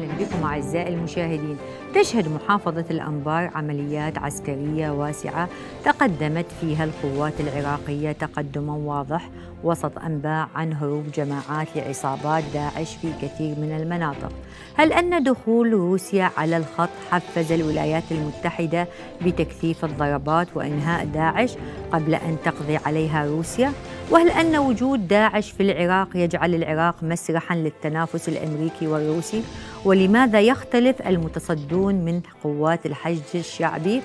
أهلا بكم أعزائي المشاهدين تشهد محافظة الأنبار عمليات عسكرية واسعة تقدمت فيها القوات العراقية تقدما واضح وسط أنباء عن هروب جماعات لعصابات داعش في كثير من المناطق هل أن دخول روسيا على الخط حفز الولايات المتحدة بتكثيف الضربات وإنهاء داعش قبل أن تقضي عليها روسيا؟ وهل أن وجود داعش في العراق يجعل العراق مسرحا للتنافس الأمريكي والروسي؟ ولماذا يختلف المتصدون من قوات الحشد الشعبي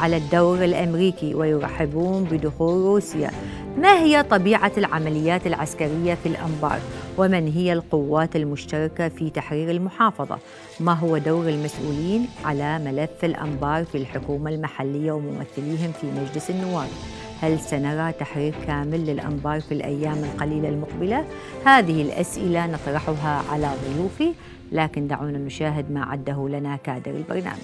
على الدور الأمريكي ويرحبون بدخول روسيا ما هي طبيعة العمليات العسكرية في الأنبار؟ ومن هي القوات المشتركة في تحرير المحافظة؟ ما هو دور المسؤولين على ملف الأنبار في الحكومة المحلية وممثليهم في مجلس النواب؟ هل سنرى تحرير كامل للأنبار في الأيام القليلة المقبلة؟ هذه الأسئلة نطرحها على ضيوفي لكن دعونا نشاهد ما عده لنا كادر البرنامج.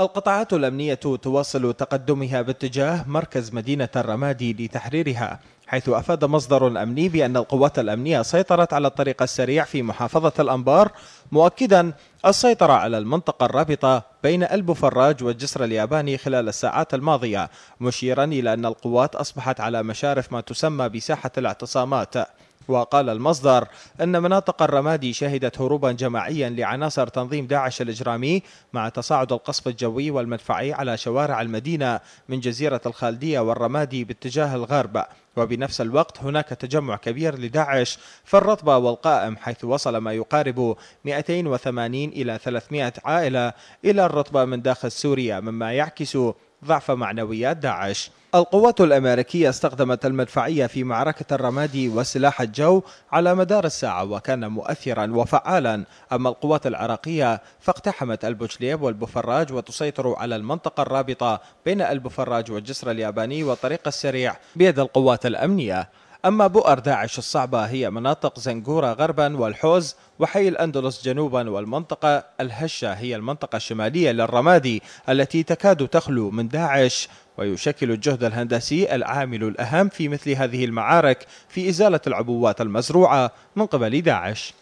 القطاعات الأمنية تواصل تقدمها باتجاه مركز مدينة الرمادي لتحريرها حيث أفاد مصدر أمني بأن القوات الأمنية سيطرت على الطريق السريع في محافظة الأنبار مؤكدا السيطرة على المنطقة الرابطة بين البفراج والجسر الياباني خلال الساعات الماضية مشيرا إلى أن القوات أصبحت على مشارف ما تسمى بساحة الاعتصامات وقال المصدر أن مناطق الرمادي شهدت هروبا جماعيا لعناصر تنظيم داعش الإجرامي مع تصاعد القصف الجوي والمدفعي على شوارع المدينة من جزيرة الخالدية والرمادي باتجاه الغرب وبنفس الوقت هناك تجمع كبير لداعش في الرطبة والقائم حيث وصل ما يقارب 280 إلى 300 عائلة إلى الرطبة من داخل سوريا مما يعكس ضعف معنويات داعش القوات الأمريكية استخدمت المدفعية في معركة الرمادي وسلاح الجو على مدار الساعة وكان مؤثرا وفعالا أما القوات العراقية فاقتحمت البوشليب والبفراج وتسيطر على المنطقة الرابطة بين البفراج والجسر الياباني والطريق السريع بيد القوات الأمنية أما بؤر داعش الصعبة هي مناطق زنقورة غربا والحوز وحي الأندلس جنوبا والمنطقة الهشة هي المنطقة الشمالية للرمادي التي تكاد تخلو من داعش ويشكل الجهد الهندسي العامل الأهم في مثل هذه المعارك في إزالة العبوات المزروعة من قبل داعش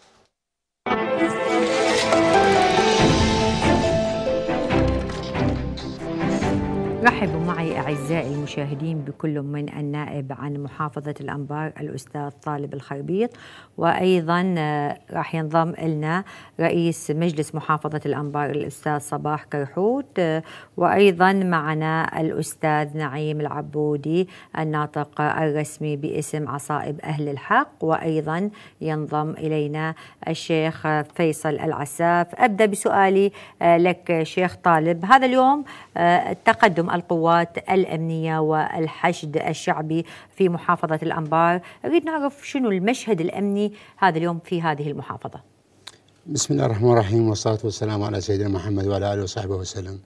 رحبوا معي أعزائي المشاهدين بكل من النائب عن محافظة الأنبار الأستاذ طالب الخربيط وأيضا آه، راح ينضم لنا رئيس مجلس محافظة الأنبار الأستاذ صباح كرحوت آه، وأيضا معنا الأستاذ نعيم العبودي الناطق الرسمي باسم عصائب أهل الحق وأيضا ينضم إلينا الشيخ فيصل العساف أبدأ بسؤالي آه، لك شيخ طالب هذا اليوم تقدم القوات الأمنية والحشد الشعبي في محافظة الأنبار أريد نعرف شنو المشهد الأمني هذا اليوم في هذه المحافظة بسم الله الرحمن الرحيم والصلاة والسلام على سيدنا محمد وعلى آله وصحبه وسلم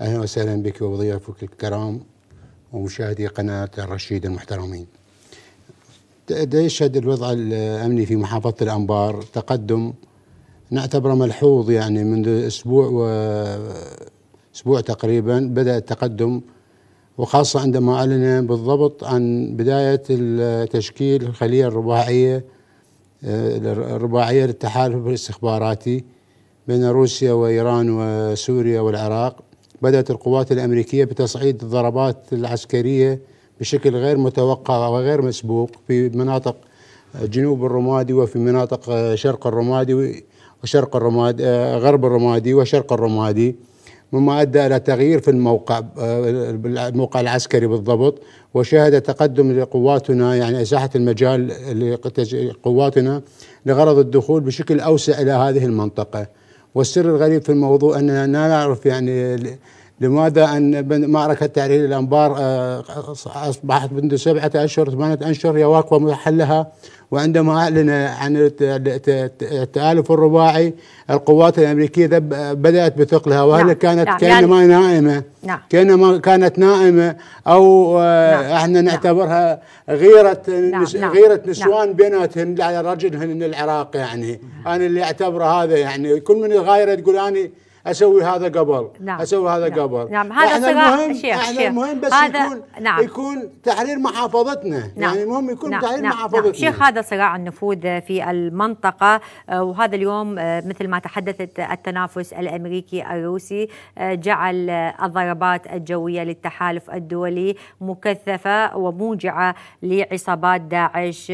أهلا وسهلا بك وضيافك الكرام ومشاهدي قناة الرشيد المحترمين يشهد الوضع الأمني في محافظة الأنبار تقدم نعتبره ملحوظ يعني منذ أسبوع و أسبوع تقريبا بدأ التقدم وخاصة عندما أعلن بالضبط عن بداية تشكيل الخلية الرباعية الرباعية للتحالف الاستخباراتي بين روسيا وإيران وسوريا والعراق بدأت القوات الأمريكية بتصعيد الضربات العسكرية بشكل غير متوقع وغير مسبوق في مناطق جنوب الرمادي وفي مناطق شرق الرمادي وشرق الرمادي غرب الرمادي وشرق الرمادي مما ادى الى تغيير في الموقع آه، الموقع العسكري بالضبط وشهد تقدم لقواتنا يعني اساحه المجال لقواتنا لغرض الدخول بشكل اوسع الى هذه المنطقه والسر الغريب في الموضوع اننا لا نعرف يعني لماذا ان معركه تحرير الانبار آه، اصبحت منذ سبعه اشهر ثمانيه اشهر هي واقفه محلها وعندما أعلن عن التآلف الرباعي القوات الأمريكية بدأت بثقلها وهل نعم. كانت نعم. كأنما يعني نائمة نعم. كأنما كانت نائمة أو آه، نعم. احنا نعم. نعتبرها غيرة نعم. نس نعم،, نعم. غيرة نسوان نعم. بيناتهن على رجلهن العراق يعني أنا اللي أعتبره هذا يعني كل من الغايرة تقول اني اسوي هذا قبل نعم. اسوي هذا نعم. قبل نعم هذا صراع المهم شيخ احنا المهم بس هذا يكون نعم. يكون تحرير محافظتنا يعني نعم. يعني المهم يكون نعم. تحرير نعم. نعم. محافظتنا نعم. شيخ هذا صراع النفوذ في المنطقه آه، وهذا اليوم آه، مثل ما تحدثت التنافس الامريكي الروسي آه، جعل الضربات الجويه للتحالف الدولي مكثفه وموجعه لعصابات داعش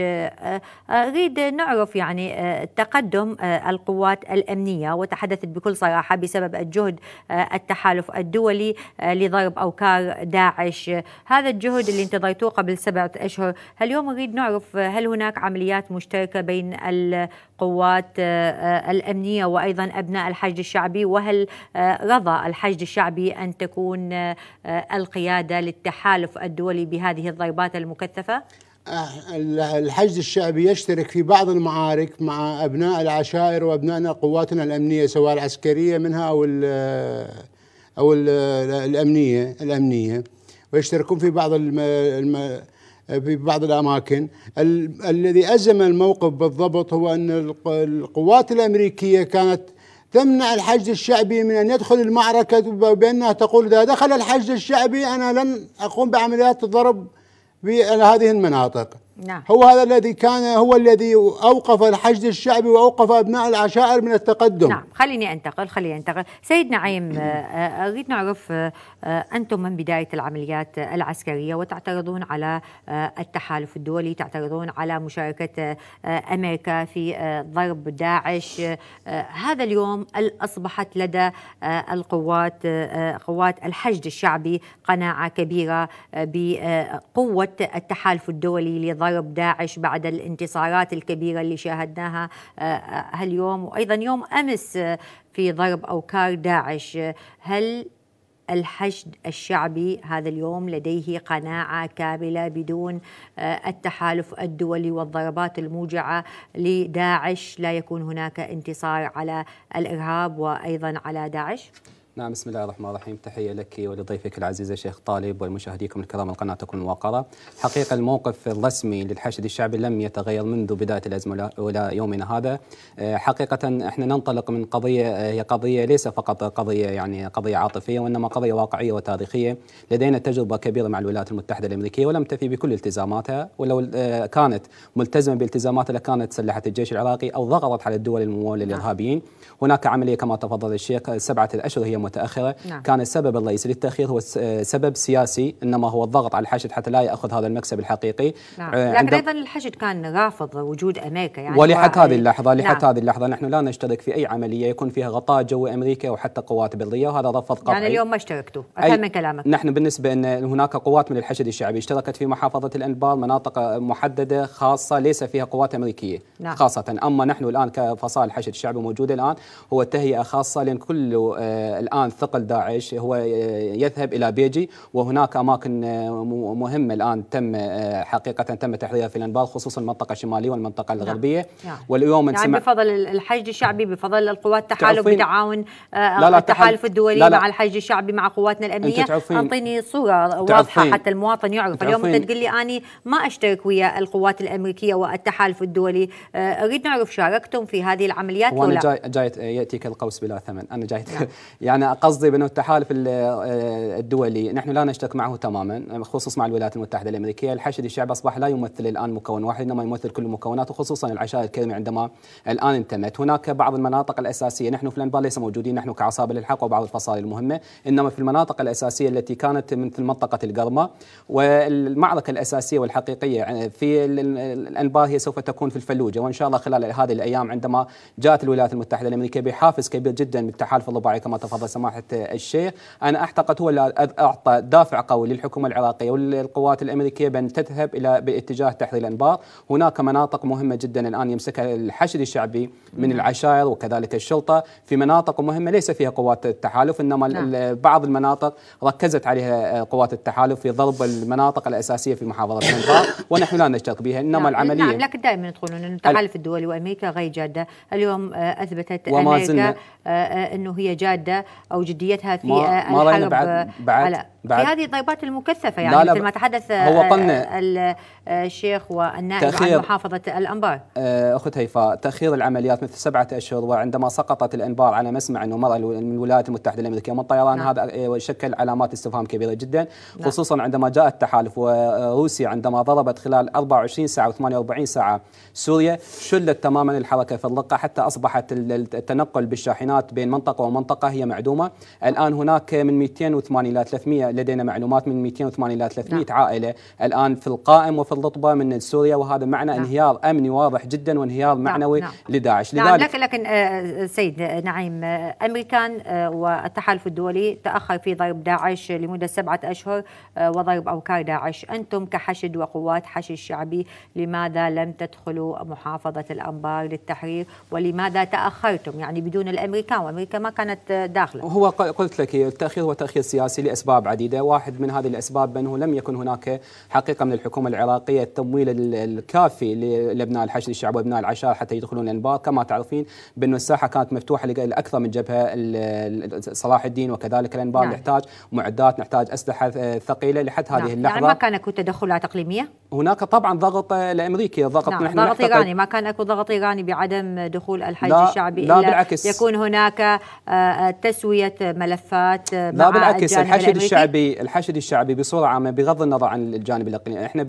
اريد نعرف يعني تقدم القوات الامنيه وتحدثت بكل صراحه بسبب بسبب الجهد آه، التحالف الدولي آه، لضرب أوكار داعش هذا الجهد اللي انتظرتوه قبل سبعة أشهر اليوم نريد نعرف هل هناك عمليات مشتركة بين القوات آه، الأمنية وأيضا أبناء الحشد الشعبي وهل رضى الحشد الشعبي أن تكون القيادة للتحالف الدولي بهذه الضربات المكثفة؟ الحشد الشعبي يشترك في بعض المعارك مع أبناء العشائر وأبنائنا قواتنا الأمنية سواء العسكرية منها أو الـ أو الـ الأمنية الأمنية ويشتركون في بعض الـ في بعض الأماكن الذي أزم الموقف بالضبط هو أن القوات الأمريكية كانت تمنع الحشد الشعبي من أن يدخل المعركة بأنها تقول إذا دخل الحشد الشعبي أنا لن أقوم بعمليات الضرب في هذه المناطق نعم. هو هذا الذي كان هو الذي أوقف الحشد الشعبي وأوقف أبناء العشائر من التقدم نعم خليني أنتقل خليني أنتقل سيد نعيم آه، آه، أريد نعرف آه، أنتم من بداية العمليات العسكرية وتعترضون على التحالف الدولي تعترضون على مشاركة أمريكا في ضرب داعش هذا اليوم أصبحت لدى القوات قوات الحشد الشعبي قناعة كبيرة بقوة التحالف الدولي لضرب ضرب داعش بعد الانتصارات الكبيرة اللي شاهدناها آه، آه، هاليوم وأيضا يوم أمس آه، في ضرب أوكار داعش هل الحشد الشعبي هذا اليوم لديه قناعة كاملة بدون التحالف الدولي والضربات الموجعة لداعش لا يكون هناك انتصار على الإرهاب وأيضا على داعش؟ نعم بسم الله الرحمن الرحيم تحية لك ولضيفك العزيز الشيخ طالب ولمشاهديكم الكرام قناتكم مواقرة حقيقة الموقف الرسمي للحشد الشعبي لم يتغير منذ بداية الأزمة إلى يومنا هذا آه، حقيقة احنا ننطلق من قضية آه، هي قضية ليس فقط قضية يعني قضية عاطفية وإنما قضية واقعية وتاريخية لدينا تجربة كبيرة مع الولايات المتحدة الأمريكية ولم تفي بكل التزاماتها ولو آه، كانت ملتزمة بالتزاماتها لكانت سلحت الجيش العراقي أو ضغطت على الدول الممولة للإرهابيين نعم. هناك عملية كما تفضل الشيخ سبعة الأشهر هي متاخره نعم. كان السبب الرئيسي للتاخير هو آه، سبب سياسي انما هو الضغط على الحشد حتى لا ياخذ هذا المكسب الحقيقي نعم. آه، لكن ايضا الحشد كان رافض وجود امريكا يعني ولحد هذه اللحظه نعم. لحد هذه اللحظه نحن لا نشترك في اي عمليه يكون فيها غطاء جوي امريكي او حتى قوات بريه وهذا رفض قطعي يعني اليوم ما اشتركتوا افهم من كلامك نحن بالنسبه ان هناك قوات من الحشد الشعبي اشتركت في محافظه الانبار مناطق محدده خاصه ليس فيها قوات امريكيه نعم. خاصه اما نحن الان كفصائل الحشد الشعبي موجوده الان هو تهيئه خاصه لان كل آه، الآن ثقل داعش هو يذهب إلى بيجي وهناك أماكن آه، مهمة الآن تم آه، حقيقة تم تحريرها في الأنباط خصوصا المنطقة الشمالية والمنطقة نعم، الغربية نعم. واليوم يعني بفضل الحشد الشعبي بفضل القوات التحالف بتعاون آه، لا لا التحالف الدولي لا لا مع الحشد الشعبي مع قواتنا الأمنية أعطيني صورة واضحة حتى المواطن يعرف اليوم أنت تقول لي أني ما أشترك ويا القوات الأمريكية والتحالف الدولي أريد نعرف شاركتم في هذه العمليات ولا جاي جاي يأتيك القوس بلا ثمن أنا جاي نعم. يعني انا قصدي بانه التحالف آه، الدولي نحن لا نشترك معه تماما خصوصا مع الولايات المتحده الامريكيه، الحشد الشعب اصبح لا يمثل الان مكون واحد انما يمثل كل المكونات وخصوصا العشائر الكريمه عندما الان انتمت، هناك بعض المناطق الاساسيه نحن في الانبار ليس موجودين نحن كعصابه للحق وبعض الفصائل المهمه، انما في المناطق الاساسيه التي كانت مثل منطقه القرمه والمعركه الاساسيه والحقيقيه آه، في الانبار هي سوف تكون في الفلوجه وان شاء الله خلال هذه الايام عندما جاءت الولايات المتحده الامريكيه بحافز كبير جدا من التحالف الرباعي كما تفضل سماحه الشيخ، انا اعتقد هو اللي اعطى دافع قوي للحكومه العراقيه وللقوات الامريكيه بان تذهب الى باتجاه تحرير الانبار، هناك مناطق مهمه جدا الان يمسكها الحشد الشعبي من العشائر وكذلك الشرطه، في مناطق مهمه ليس فيها قوات التحالف انما نعم. بعض المناطق ركزت عليها آه، قوات التحالف في ضرب المناطق الاساسيه في محافظه الانبار ونحن لا نشترك بها انما نعم. العمليه نعم لكن دائما تقولون ان التحالف الدولي وامريكا غير جاده، اليوم آه، اثبتت امريكا آه، انه هي جاده او جديتها في ما الحرب ما بعد بعد, على بعد في هذه الضربات المكثفه يعني مثل ما تحدث هو قلنا آه، آه، الشيخ والنائب عن محافظه الانبار آه، اخت هيفاء تاخير العمليات مثل سبعه اشهر وعندما سقطت الانبار على مسمع انه مر من الولايات المتحده الامريكيه من طيران نعم. هذا شكل علامات استفهام كبيره جدا نعم. خصوصا عندما جاء التحالف وروسيا عندما ضربت خلال 24 ساعه و48 ساعه سوريا شلت تماما الحركة في اللقة حتى أصبحت التنقل بالشاحنات بين منطقة ومنطقة هي معدومة الآن هناك من 280 إلى 300 لدينا معلومات من 280 إلى 300 نعم. عائلة الآن في القائم وفي اللطبة من سوريا وهذا معنى نعم. انهيار أمني واضح جدا وانهيار نعم، معنوي نعم. لداعش نعم لذلك لكن لكن آه، سيد نعيم آه، أمريكان آه، والتحالف الدولي تأخر في ضرب داعش لمدة سبعة أشهر وضرب أوكار داعش أنتم كحشد وقوات حشد شعبي لماذا لم تدخلوا محافظة الأنبار للتحرير ولماذا تأخرتم يعني بدون الأمريكان وأمريكا ما كانت داخلة هو قلت لك التأخير هو تأخير سياسي لأسباب عديدة واحد من هذه الأسباب بأنه لم يكن هناك حقيقة من الحكومة العراقية التمويل الكافي لأبناء الحشد الشعب وأبناء العشائر حتى يدخلون الأنبار كما تعرفين بأنه الساحة كانت مفتوحة لأكثر من جبهة صلاح الدين وكذلك الأنبار نعم. نحتاج معدات نحتاج أسلحة آه، ثقيلة لحد هذه نعم. يعني اللحظة يعني ما كان تدخلات اقليميه؟ هناك طبعا ضغط الامريكي آه، ضغط نعم. نحن ضغط ضغط ايراني ما كان اكو ضغط ايراني بعدم دخول الحج لا الشعبي لا إلا بالعكس يكون هناك آه، آه، تسويه ملفات آه، مع لا بالعكس الحشد الشعبي الحشد الشعبي بصوره عامه بغض النظر عن الجانب الاقليمي احنا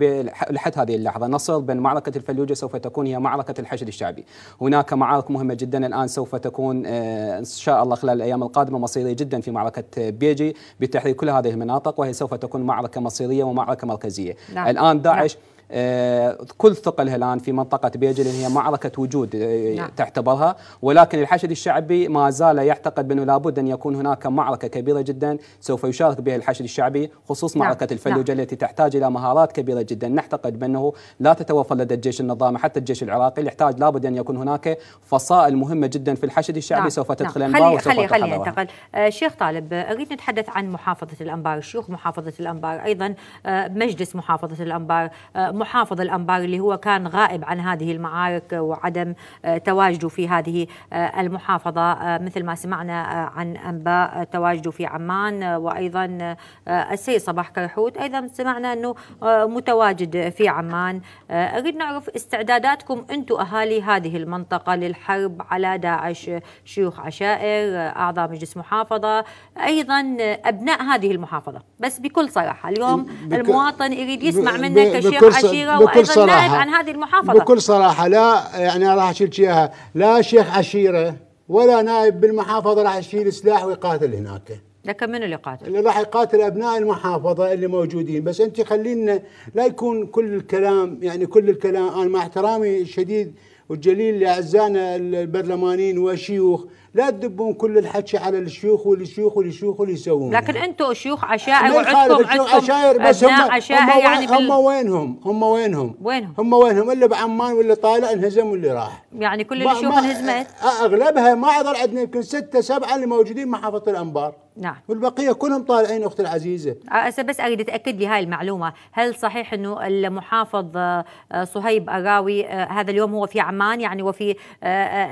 لحد هذه اللحظه نصل بين معركه الفلوجه سوف تكون هي معركه الحشد الشعبي هناك معارك مهمه جدا الان سوف تكون ان شاء الله خلال الايام القادمه مصيريه جدا في معركه بيجي بتحرير كل هذه المناطق وهي سوف تكون معركه مصيريه ومعركه مركزيه نعم. الان داعش نعم. آه، كل ثقلها الان في منطقه بيجل هي معركه وجود آه، نعم. تعتبرها ولكن الحشد الشعبي ما زال يعتقد بانه لابد ان يكون هناك معركه كبيره جدا سوف يشارك بها الحشد الشعبي خصوص نعم. معركه الفلوجه نعم. التي تحتاج الى مهارات كبيره جدا نعتقد بانه لا تتوفر لدى الجيش النظامي حتى الجيش العراقي يحتاج لابد ان يكون هناك فصائل مهمه جدا في الحشد الشعبي نعم. سوف نعم. تدخل نعم. انبار خلي خلي انتقل آه شيخ طالب آه، اريد نتحدث عن محافظه الانبار شيوخ محافظه الانبار ايضا آه مجلس محافظه الانبار آه محافظ الأنبار اللي هو كان غائب عن هذه المعارك وعدم آه، تواجده في هذه آه، المحافظة آه، مثل ما سمعنا عن أنباء تواجده في عمان وأيضا السيد صباح كرحوت أيضا سمعنا أنه متواجد في عمان أريد نعرف استعداداتكم أنتم أهالي هذه المنطقة للحرب على داعش شيوخ عشائر أعضاء مجلس محافظة أيضا أبناء هذه المحافظة بس بكل صراحة اليوم المواطن يريد يسمع منك كشيخ عشيره وايضا صراحة نائب عن هذه المحافظه بكل صراحه لا يعني راح اشيل اياها لا شيخ عشيره ولا نائب بالمحافظه راح يشيل سلاح ويقاتل هناك لكن من اللي قاتل؟ اللي راح يقاتل ابناء المحافظه اللي موجودين، بس انت خلينا لا يكون كل الكلام يعني كل الكلام انا مع احترامي الشديد والجليل لاعزائنا البرلمانيين والشيوخ لا تدبون كل الحكي على الشيوخ والشيوخ والشيوخ اللي يسوون لكن انتم شيوخ عشائر وعندكم عندكم عشائر بس هم عشائر يعني هم وينهم هم وينهم وينهم هم وينهم اللي بعمان واللي طالع انهزم واللي راح يعني كل الشيوخ انهزمت اغلبها ما عضل عندنا يمكن ستة سبعة اللي موجودين محافظة الانبار نعم والبقيه كلهم طالعين اختي العزيزه هسه بس اريد اتاكد لي هاي المعلومه هل صحيح انه المحافظ آه، آه، صهيب اراوي آه، هذا اليوم هو في عمان يعني وفي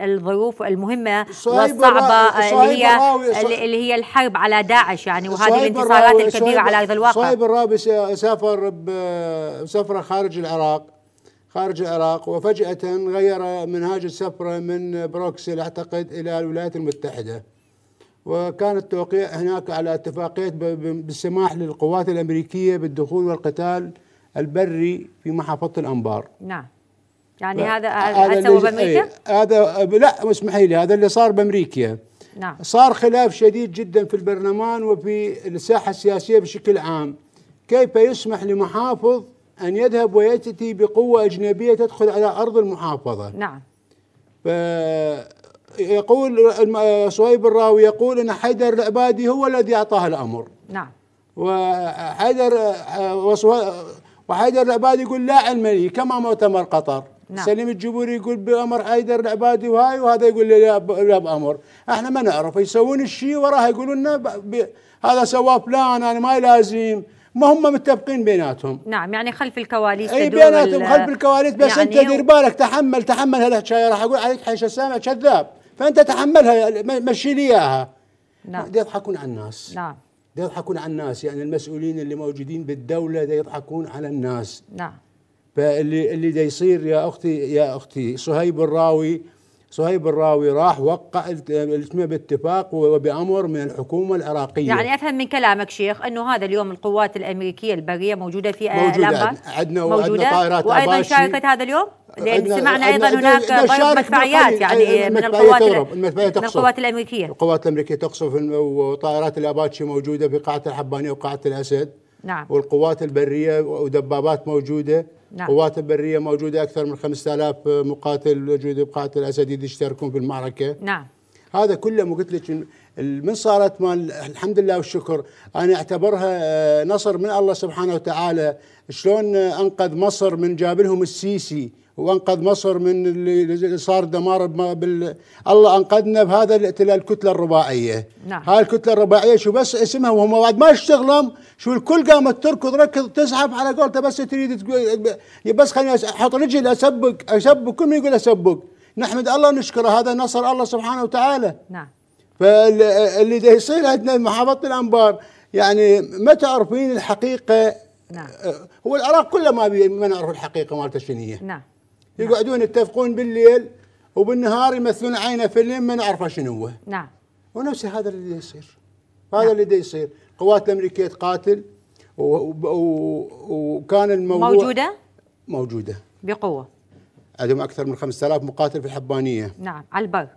الظروف المهمه والصعبه اللي هي اللي هي الحرب على داعش يعني وهذه الانتصارات الكبيره على ارض الواقع صهيب الراوي سافر سفره خارج العراق خارج العراق وفجأة غير منهاج السفرة من بروكسل أعتقد إلى الولايات المتحدة وكان التوقيع هناك على اتفاقية بالسماح للقوات الأمريكية بالدخول والقتال البري في محافظة الأنبار نعم يعني هذا هذا بامريكا؟ إيه، هذا لا اسمحي لي هذا اللي صار بامريكا نعم صار خلاف شديد جدا في البرلمان وفي الساحه السياسيه بشكل عام كيف يسمح لمحافظ ان يذهب وياتي بقوه اجنبيه تدخل على ارض المحافظه نعم ف يقول صهيب الراوي يقول ان حيدر العبادي هو الذي اعطاه الامر نعم وحيدر وحيدر العبادي يقول لا علم لي كما مؤتمر قطر نعم. سليم الجبوري يقول بامر حيدر العبادي وهاي وهذا يقول لي لا بامر احنا ما نعرف يسوون الشيء وراها يقولون لنا هذا سواه فلان انا ما لازم ما هم متفقين بيناتهم نعم يعني خلف الكواليس اي بيناتهم خلف الكواليس بس يعني انت دير بالك تحمل تحمل هالحكايه راح اقول عليك حيش السامع كذاب فانت تحملها مشي لي اياها نعم دي يضحكون على الناس نعم يضحكون على الناس يعني المسؤولين اللي موجودين بالدوله دي يضحكون على الناس نعم فاللي اللي دا يصير يا اختي يا اختي صهيب الراوي صهيب الراوي راح وقع اسمه باتفاق وبامر من الحكومه العراقيه يعني افهم من كلامك شيخ انه هذا اليوم القوات الامريكيه البريه موجوده في موجوده عندنا موجودة عندنا طائرات وايضا شاركت هذا اليوم لان سمعنا ايضا هناك مدفعيات يعني من القوات المدفعيه تقصف من القوات الامريكيه القوات الامريكيه تقصف وطائرات الاباتشي موجوده في قاعه الحبانيه وقاعه الاسد نعم والقوات البريه ودبابات موجوده نعم. قوات البريه موجوده اكثر من 5000 مقاتل موجوده بقاعه الاسد يشتركون في المعركه نعم هذا كله مو قلت لك من صارت مال الحمد لله والشكر انا اعتبرها آه، نصر من الله سبحانه وتعالى شلون آه، انقذ مصر من جاب لهم السيسي وانقذ مصر من اللي صار دمار بال... الله انقذنا بهذا الائتلال الكتله الرباعيه نعم. هاي الكتله الرباعيه شو بس اسمها وهم بعد ما اشتغلوا شو الكل قامت تركض ركض تزحف على قولته بس تريد تقول بس خليني احط رجل اسبك اسبك كل من يقول اسبك نحمد الله ونشكره هذا نصر الله سبحانه وتعالى نعم فاللي ده يصير عندنا محافظه الانبار يعني ما تعرفين الحقيقه نعم أه، هو العراق كله ما بي ما نعرف الحقيقه مالته شنو هي نعم يقعدون يتفقون بالليل وبالنهار يمثلون عينه فيلم ما نعرفه شنو هو نعم ونفس هذا اللي يصير نعم. هذا نعم. اللي يصير القوات الامريكيه تقاتل وكان الموضوع موجوده موجوده بقوه عندهم اكثر من 5000 مقاتل في الحبانيه نعم على البر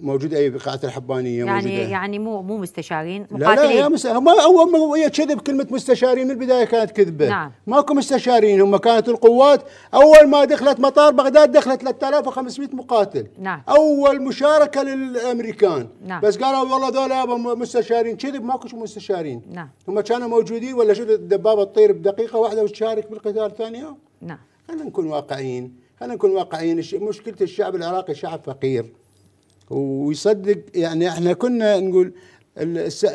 موجوده اي بقاعه الحبانيه يعني موجودة. يعني مو مو مستشارين مقاتلين لا لا يا مس... ما اول هي كذب كلمه مستشارين من البدايه كانت كذبه نعم. ماكو مستشارين هم كانت القوات اول ما دخلت مطار بغداد دخلت 3500 مقاتل نعم. اول مشاركه للامريكان نعم. بس قالوا والله ذولا مستشارين كذب ماكو مستشارين نعم. هم كانوا موجودين ولا شو الدبابه تطير بدقيقه واحده وتشارك بالقتال ثاني يوم نعم خلينا نكون واقعيين خلينا نكون واقعيين مشكله الشعب العراقي شعب فقير ويصدق يعني احنا كنا نقول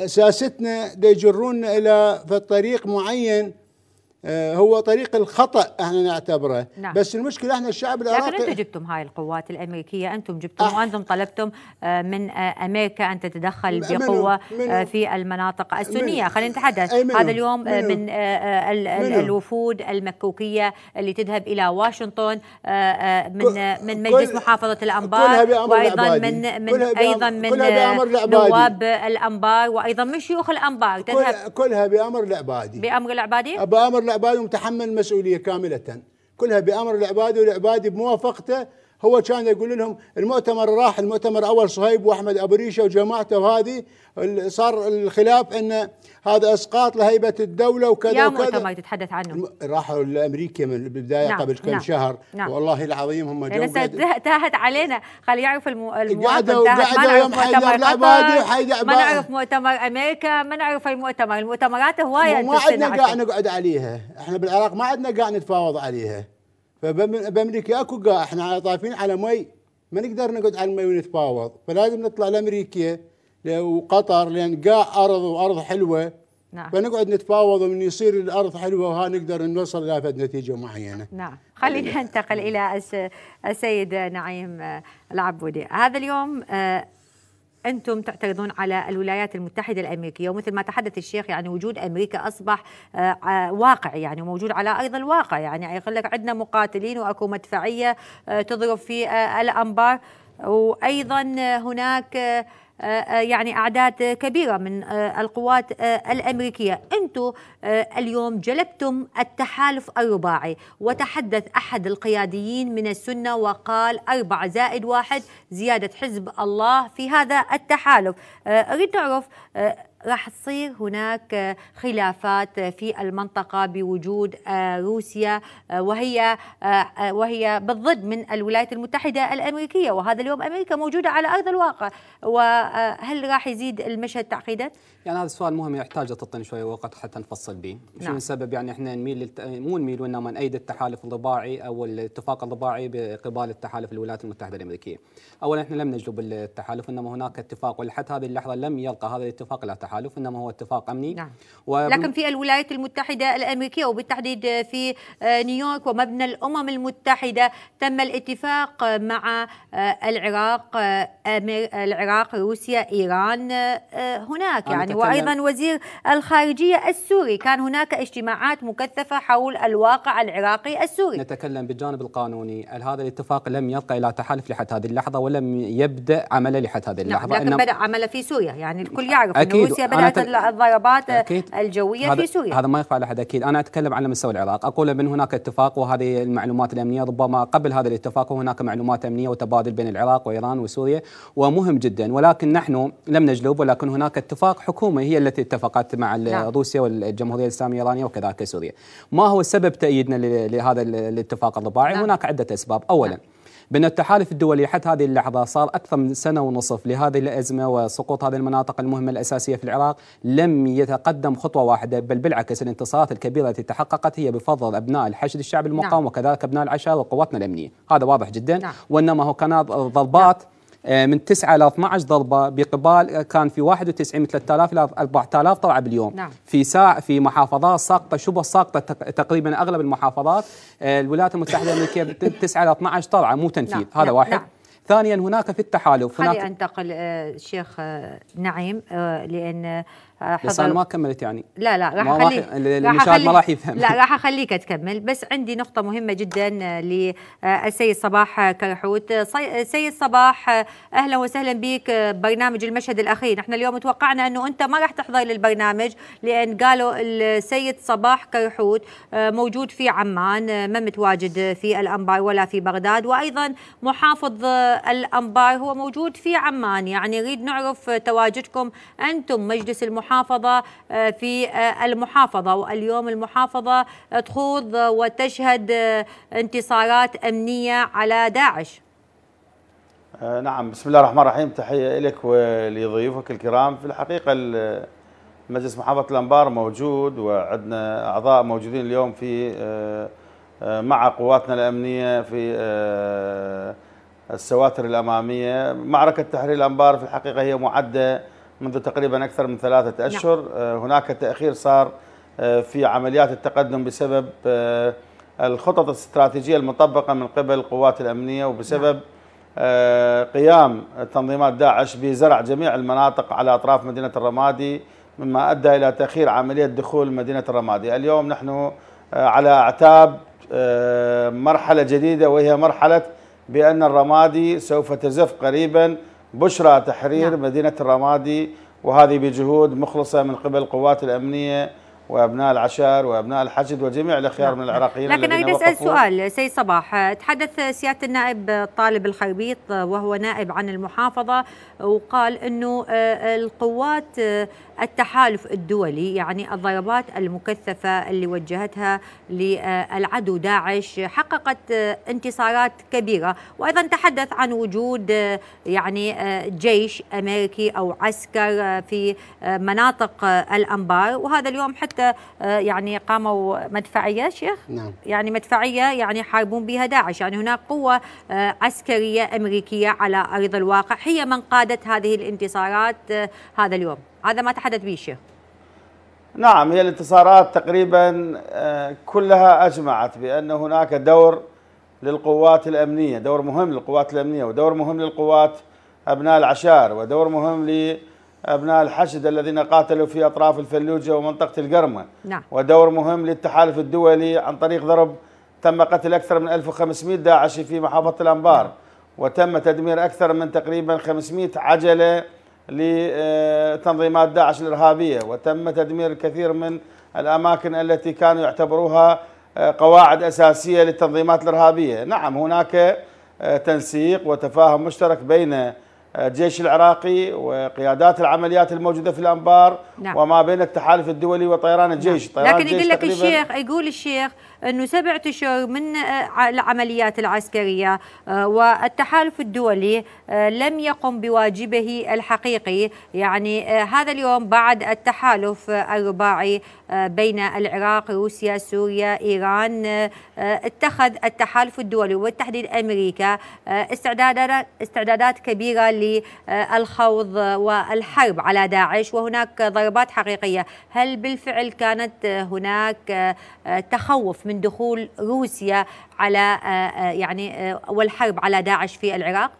ساستنا يجرون الى في طريق معين آه، هو طريق الخطا احنا نعتبره نعم. بس المشكله احنا الشعب العراقي لكن انتم جبتم هاي القوات الامريكيه انتم جبتم أح... وانتم طلبتم آه، من آه، امريكا ان تتدخل بقوه منو؟ في المناطق السنيه خلينا نتحدث هذا اليوم منو؟ من ال... منو؟ الوفود المكوكيه اللي تذهب الى واشنطن من من مجلس محافظه الانبار وايضا من من ايضا من نواب الانبار وايضا من شيوخ الانبار تذهب كلها بامر العبادي بامر العبادي بامر العباد متحمل المسؤوليه كامله كلها بامر العباد والعباد بموافقته هو كان يقول لهم المؤتمر راح المؤتمر اول صهيب واحمد ابو ريشه وجماعته وهذه صار الخلاف ان هذا اسقاط لهيبه الدوله وكذا يا وكذا مؤتمر تتحدث عنه راحوا لامريكا من البدايه نعم قبل كم نعم شهر نعم والله العظيم هم يعني جو تاهت علينا خلي يعرف المؤتمر ما نعرف مؤتمر ما نعرف مؤتمر امريكا ما نعرف المؤتمر المؤتمرات هوايه ما عندنا قاعد نقعد عليها احنا بالعراق ما عندنا قاعد نتفاوض عليها فبامريكا اكو قاع احنا طايفين على مي ما نقدر نقعد على المي ونتفاوض فلازم نطلع لامريكا وقطر لان قاع ارض وارض حلوه نعم. فنقعد نتفاوض ومن يصير الارض حلوه وها نقدر نوصل الى فد نتيجه معينه. نعم، خلينا ننتقل الى السيد نعيم العبودي، هذا اليوم آه، أنتم تعترضون على الولايات المتحدة الأمريكية ومثل ما تحدث الشيخ يعني وجود أمريكا أصبح آه، آه، واقع يعني وموجود على أرض الواقع يعني يقول لك عندنا مقاتلين وأكو مدفعية آه، تضرب في الأنبار وأيضا هناك آه، آه، يعني أعداد كبيرة من آه، القوات الأمريكية أنتم اليوم جلبتم التحالف الرباعي وتحدث أحد القياديين من السنة وقال أربعة زائد واحد زيادة حزب الله في هذا التحالف أريد نعرف راح تصير هناك خلافات في المنطقة بوجود آه، روسيا آه، وهي آه، وهي بالضد من الولايات المتحدة الأمريكية وهذا اليوم أمريكا موجودة على أرض الواقع وهل راح يزيد المشهد تعقيدا؟ يعني هذا السؤال مهم يحتاج تعطيني شوية وقت حتى نفصل به شو نعم. السبب يعني احنا نميل للت... مو نميل وإنما نأيد التحالف الرباعي أو الاتفاق الرباعي بقبال التحالف الولايات المتحدة الأمريكية أولا احنا لم نجلب التحالف إنما هناك اتفاق ولحد هذه اللحظة لم يلقى هذا الاتفاق لا تحالف تحالف انما هو اتفاق امني نعم. و... لكن في الولايات المتحده الامريكيه وبالتحديد في آه، نيويورك ومبنى الامم المتحده تم الاتفاق مع آه، العراق آه، العراق روسيا ايران هناك يعني وايضا وزير الخارجيه السوري كان هناك اجتماعات مكثفه حول الواقع العراقي السوري نتكلم بالجانب القانوني هذا الاتفاق لم يلقى الى تحالف لحد هذه اللحظه ولم يبدا عمله لحد هذه نعم، اللحظه نعم لكن بدا عمله في سوريا يعني الكل يعرف أكيد. ان روسيا روسيا بدات الضربات الجويه في سوريا هذا ما يخفى على احد اكيد انا اتكلم على مستوى العراق اقول من هناك اتفاق وهذه المعلومات الامنيه ربما قبل هذا الاتفاق هناك معلومات امنيه وتبادل بين العراق وايران وسوريا ومهم جدا ولكن نحن لم نجلب ولكن هناك اتفاق حكومه هي التي اتفقت مع نعم. روسيا والجمهوريه الاسلاميه الايرانيه وكذلك سوريا ما هو سبب تأييدنا لهذا الاتفاق الرباعي نعم. هناك عده اسباب اولا نعم. بأن التحالف الدولي حتى هذه اللحظة صار أكثر من سنة ونصف لهذه الأزمة وسقوط هذه المناطق المهمة الأساسية في العراق لم يتقدم خطوة واحدة بل بالعكس الانتصارات الكبيرة التي تحققت هي بفضل أبناء الحشد الشعبي المقاوم نعم. وكذلك أبناء العشائر وقواتنا الأمنية هذا واضح جدا نعم. وإنما هو كان ضربات نعم. آه، من 9 ل 12 ضربه بقبال آه، كان في 91 من 3000 الى 4000 طلعه باليوم نعم. في ساعة في محافظات ساقطه شبه ساقطه تقريبا اغلب المحافظات آه، الولايات المتحده الامريكيه 9 ل 12 طلعه مو تنفيذ نعم. هذا نعم. واحد نعم. ثانيا هناك في التحالف هناك خلي انتقل شيخ نعيم لان بس انا ما كملت يعني لا لا راح اخليك المشاهد ما راح يفهم لا راح اخليك تكمل بس عندي نقطة مهمة جدا آه، للسيد آه، صباح آه، كرحوت سيد صباح اهلا وسهلا بك برنامج المشهد الاخير نحن اليوم توقعنا انه انت ما راح تحضر للبرنامج لان قالوا السيد صباح كرحوت موجود في عمان ما متواجد في الانبار ولا في بغداد وايضا محافظ الانبار هو موجود في عمان يعني نريد نعرف تواجدكم انتم مجلس المحافظ المحافظة آه، في آه، المحافظة واليوم المحافظة آه، تخوض وتشهد انتصارات أمنية على داعش نعم بسم الله الرحمن الرحيم تحية لك ولضيوفك الكرام في الحقيقة مجلس محافظة الأنبار موجود وعندنا أعضاء موجودين اليوم في مع قواتنا الأمنية في السواتر الأمامية معركة تحرير الأنبار في الحقيقة هي معدة منذ تقريبا أكثر من ثلاثة نعم. أشهر نعم. هناك تأخير صار آه، في عمليات التقدم بسبب آه، الخطط الاستراتيجية المطبقة من قبل القوات الأمنية وبسبب نعم. قيام تنظيمات داعش بزرع جميع المناطق على أطراف مدينة الرمادي مما أدى إلى تأخير عملية دخول مدينة الرمادي اليوم نحن على أعتاب مرحلة جديدة وهي مرحلة بأن الرمادي سوف تزف قريباً بشرى تحرير نعم. مدينة الرمادي وهذه بجهود مخلصة من قبل القوات الأمنية وابناء العشائر وابناء الحشد وجميع الاخيار من العراقيين لكن اريد اسال سؤال سيد صباح تحدث سياده النائب طالب الخيبيط وهو نائب عن المحافظه وقال انه آه، القوات آه، التحالف الدولي يعني الضربات المكثفه اللي وجهتها للعدو داعش حققت آه، انتصارات كبيره وايضا تحدث عن وجود يعني جيش امريكي او عسكر في مناطق الانبار وهذا اليوم حتى حتى آه، يعني قاموا مدفعيه شيخ نعم يعني مدفعيه يعني حاربون بها داعش يعني هناك قوه آه، عسكريه امريكيه على ارض الواقع هي من قادت هذه الانتصارات آه، هذا اليوم هذا ما تحدث به الشيخ نعم هي الانتصارات تقريبا كلها اجمعت بان هناك دور للقوات الامنيه دور مهم للقوات الامنيه ودور مهم للقوات ابناء العشائر ودور مهم للقوات أبناء الحشد الذين قاتلوا في أطراف الفلوجة ومنطقة القرمة نعم. ودور مهم للتحالف الدولي عن طريق ضرب تم قتل أكثر من 1500 داعشي في محافظة الأنبار نعم. وتم تدمير أكثر من تقريبا 500 عجلة لتنظيمات داعش الإرهابية وتم تدمير الكثير من الأماكن التي كانوا يعتبروها قواعد أساسية للتنظيمات الإرهابية نعم هناك تنسيق وتفاهم مشترك بين الجيش العراقي وقيادات العمليات الموجودة في الأنبار نعم. وما بين التحالف الدولي وطيران الجيش نعم. طيران لكن الجيش يقول لك الشيخ يقول الشيخ أنه سبعة أشهر من آه، العمليات العسكرية آه، والتحالف الدولي آه، لم يقم بواجبه الحقيقي يعني هذا اليوم بعد التحالف الرباعي بين العراق روسيا سوريا إيران اتخذ التحالف الدولي وبالتحديد أمريكا استعدادات, استعدادات كبيرة للخوض آه، والحرب على داعش وهناك ضربات حقيقية هل بالفعل كانت هناك آه، تخوف من دخول روسيا على آه، يعني والحرب على داعش في العراق؟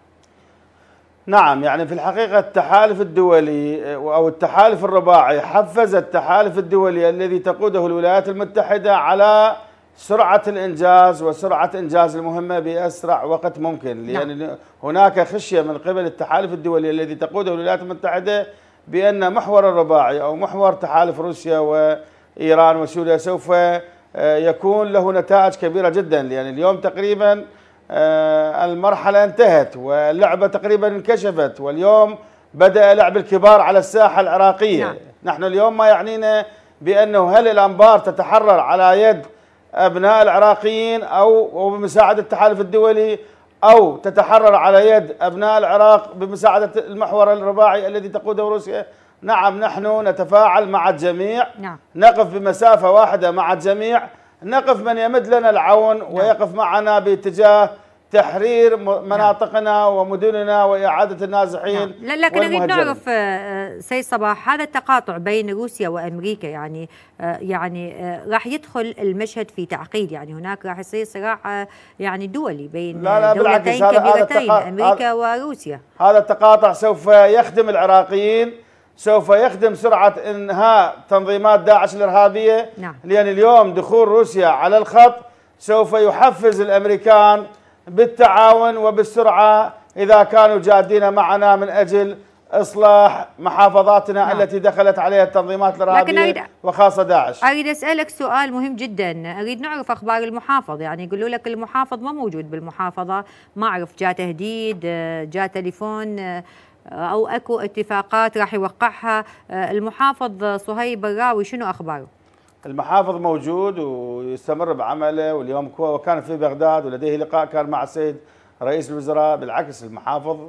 نعم يعني في الحقيقة التحالف الدولي أو التحالف الرباعي حفز التحالف الدولي الذي تقوده الولايات المتحدة على سرعة الإنجاز وسرعة إنجاز المهمة بأسرع وقت ممكن نعم. لأن نعم. هناك خشية من قبل التحالف الدولي الذي تقوده الولايات المتحدة بأن محور الرباعي أو محور تحالف روسيا وإيران وسوريا سوف آه، يكون له نتائج كبيرة جدا لأن اليوم تقريبا آه، المرحلة انتهت واللعبة تقريبا انكشفت واليوم بدأ لعب الكبار على الساحة العراقية نعم. نحن اليوم ما يعنينا بأنه هل الأنبار تتحرر على يد أبناء العراقيين أو وبمساعدة التحالف الدولي أو تتحرر على يد أبناء العراق بمساعدة المحور الرباعي الذي تقوده روسيا نعم نحن نتفاعل مع الجميع نعم. نقف بمسافة واحدة مع الجميع نقف من يمد لنا العون نعم. ويقف معنا باتجاه تحرير نعم. مناطقنا ومدننا وإعادة النازحين نعم. لا لكن نريد نعرف آه، آه، سيد صباح هذا التقاطع بين روسيا وأمريكا يعني آه، يعني راح يدخل المشهد في تعقيد يعني هناك راح يصير صراع يعني دولي بين لا لا دولتين هذا كبيرتين هذا أمريكا هذا وروسيا هذا التقاطع سوف يخدم العراقيين سوف يخدم سرعة إنهاء تنظيمات داعش الإرهابية نعم. لأن اليوم دخول روسيا على الخط سوف يحفز الأمريكان بالتعاون وبالسرعة إذا كانوا جادين معنا من أجل إصلاح محافظاتنا نعم. التي دخلت عليها التنظيمات الإرهابية أريد... وخاصة داعش أريد أسألك سؤال مهم جدا أريد نعرف أخبار المحافظ يعني يقولوا لك المحافظ ما موجود بالمحافظة ما أعرف جاء تهديد جاء تليفون أو أكو اتفاقات راح يوقعها المحافظ صهيب الراوي شنو أخباره المحافظ موجود ويستمر بعمله واليوم كان في بغداد ولديه لقاء كان مع السيد رئيس الوزراء بالعكس المحافظ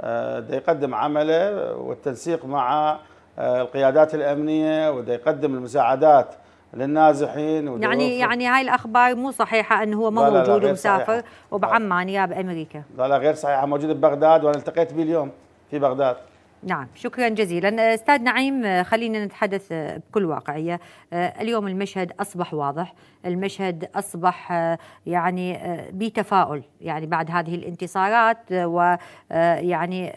آه، يقدم عمله والتنسيق مع آه، القيادات الامنيه وده يقدم المساعدات للنازحين يعني يعني هاي الاخبار مو صحيحه انه هو ما موجود ومسافر وبعمان يا بامريكا لا لا غير صحيحه موجود ببغداد وانا التقيت به اليوم في بغداد نعم شكرا جزيلا آه، استاذ نعيم آه، خلينا نتحدث آه، بكل واقعيه اليوم المشهد اصبح واضح المشهد أصبح آه، يعني آه، بتفاؤل يعني بعد هذه الانتصارات آه، ويعني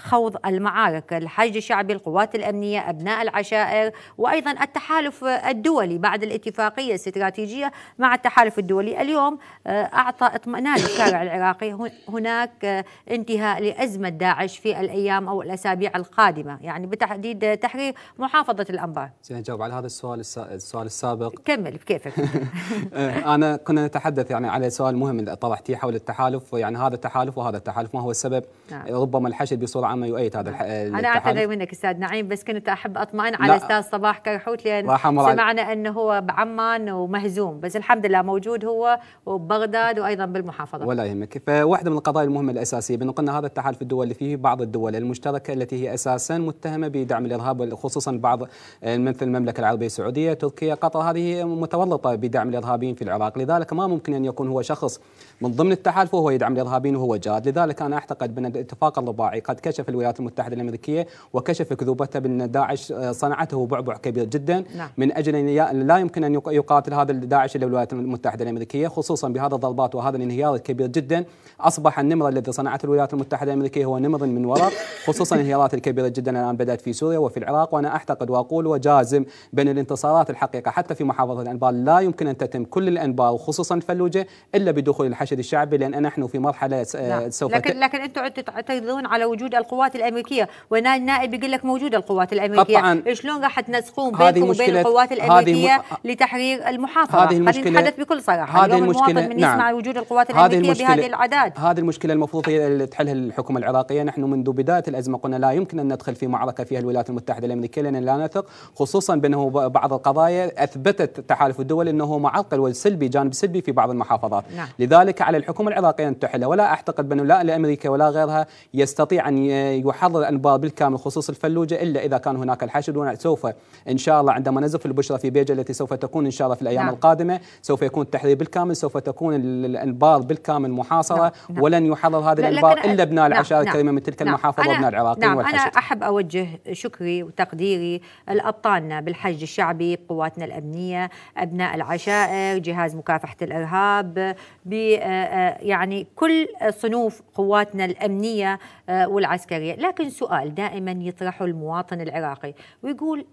خوض المعارك الحج الشعبي القوات الأمنية أبناء العشائر وأيضا التحالف الدولي بعد الاتفاقية الاستراتيجية مع التحالف الدولي اليوم أعطى اطمئنان الشارع العراقي هناك انتهاء لأزمة داعش في الأيام أو الأسابيع القادمة يعني بتحديد تحرير محافظة الأنبار سنجاوب على هذا السؤال السؤال السابق كمل بكيفك إيه، انا كنا نتحدث يعني على سؤال مهم اللي طرحتيه حول التحالف يعني هذا التحالف وهذا التحالف ما هو السبب؟ نعم. ربما الحشد بصوره عامه يؤيد هذا نعم. التحالف انا اعتذر منك استاذ نعيم بس كنت احب اطمئن على استاذ صباح كيحوت لان سمعنا انه هو بعمان ومهزوم بس الحمد لله موجود هو وببغداد وايضا بالمحافظه ولا يهمك فواحده من القضايا المهمه الاساسيه بان قلنا هذا التحالف الدولي فيه بعض الدول المشتركه التي هي اساسا متهمه بدعم الارهاب خصوصا بعض آه، مثل المملكه العربيه السعوديه تركيا قطر هذه متورطه بدعم الارهابيين في العراق، لذلك ما ممكن ان يكون هو شخص من ضمن التحالف وهو يدعم الارهابيين وهو جاد، لذلك انا اعتقد بان الاتفاق الرباعي قد كشف الولايات المتحده الامريكيه وكشف كذوبته بان داعش صنعته بعبع كبير جدا نعم. من اجل ان لا يمكن ان يقاتل هذا داعش الا الولايات المتحده الامريكيه خصوصا بهذا الضربات وهذا الانهيار الكبير جدا اصبح النمر الذي صنعته الولايات المتحده الامريكيه هو نمر من ورق خصوصا الانهيارات الكبيره جدا الان بدات في سوريا وفي العراق وانا اعتقد واقول وجازم بان الانتصارات الحقيقه حتى في محافظه الانبار لا يمكن أن تتم كل الأنباء وخصوصا الفلوجة إلا بدخول الحشد الشعبي لأن نحن في مرحلة لا. آه، نعم. سوف لكن ت... لكن أنتم تعترضون على وجود القوات الأمريكية والنائب يقول لك موجود القوات الأمريكية طبعا شلون راح تنسقون بينكم وبين القوات الأمريكية م... لتحرير المحافظة هذه المشكلة نتحدث بكل صراحة هذه المشكلة من نعم. يسمع وجود القوات الأمريكية بهذه الأعداد هذه المشكلة المفروض هي اللي تحلها الحكومة العراقية نحن منذ بداية الأزمة قلنا لا يمكن أن ندخل في معركة فيها الولايات المتحدة الأمريكية لأن لا نثق خصوصا بأنه بعض القضايا أثبتت تحالف الدول انه معرقل وسلبي جانب سلبي في بعض المحافظات نعم. لذلك على الحكومه العراقيه ان تحله ولا اعتقد بانه لا الامريكا ولا غيرها يستطيع ان يحرر الانبار بالكامل خصوص الفلوجه الا اذا كان هناك الحشد سوف ان شاء الله عندما نزف البشره في بيجا التي سوف تكون ان شاء الله في الايام نعم. القادمه سوف يكون التحرير بالكامل سوف تكون الانبار بالكامل محاصره نعم. نعم. ولن يحرر هذا الانبار الا نعم. العشائر نعم. الكريمه من تلك نعم. المحافظه وابناء العراقيين نعم. والحشد. انا احب اوجه شكري وتقديري لابطالنا بالحج الشعبي قواتنا الامنيه ابناء العراق العشائر جهاز مكافحة الإرهاب آه، آه، يعني كل صنوف قواتنا الأمنية آه، والعسكرية لكن سؤال دائما يطرحه المواطن العراقي ويقول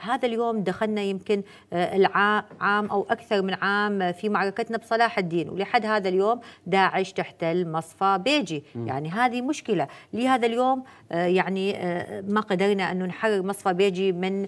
هذا اليوم دخلنا يمكن العام أو أكثر من عام في معركتنا بصلاح الدين ولحد هذا اليوم داعش تحتل مصفى بيجي يعني هذه مشكلة لهذا اليوم يعني ما قدرنا أن نحرر مصفى بيجي من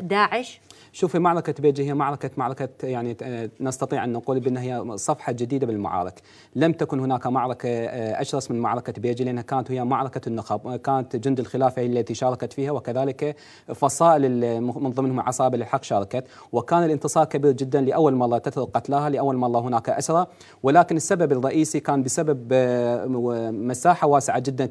داعش شوفي معركة بيجي هي معركة معركة يعني آه، نستطيع أن نقول بأنها هي صفحة جديدة بالمعارك لم تكن هناك معركة آه، أشرس من معركة بيجي لأنها كانت هي معركة النخب كانت جند الخلافة التي شاركت فيها وكذلك فصائل من ضمنهم عصابة الحق شاركت وكان الانتصار كبير جدا لأول مرة تثر قتلاها لأول مرة هناك أسرى ولكن السبب الرئيسي كان بسبب آه، مساحة واسعة جدا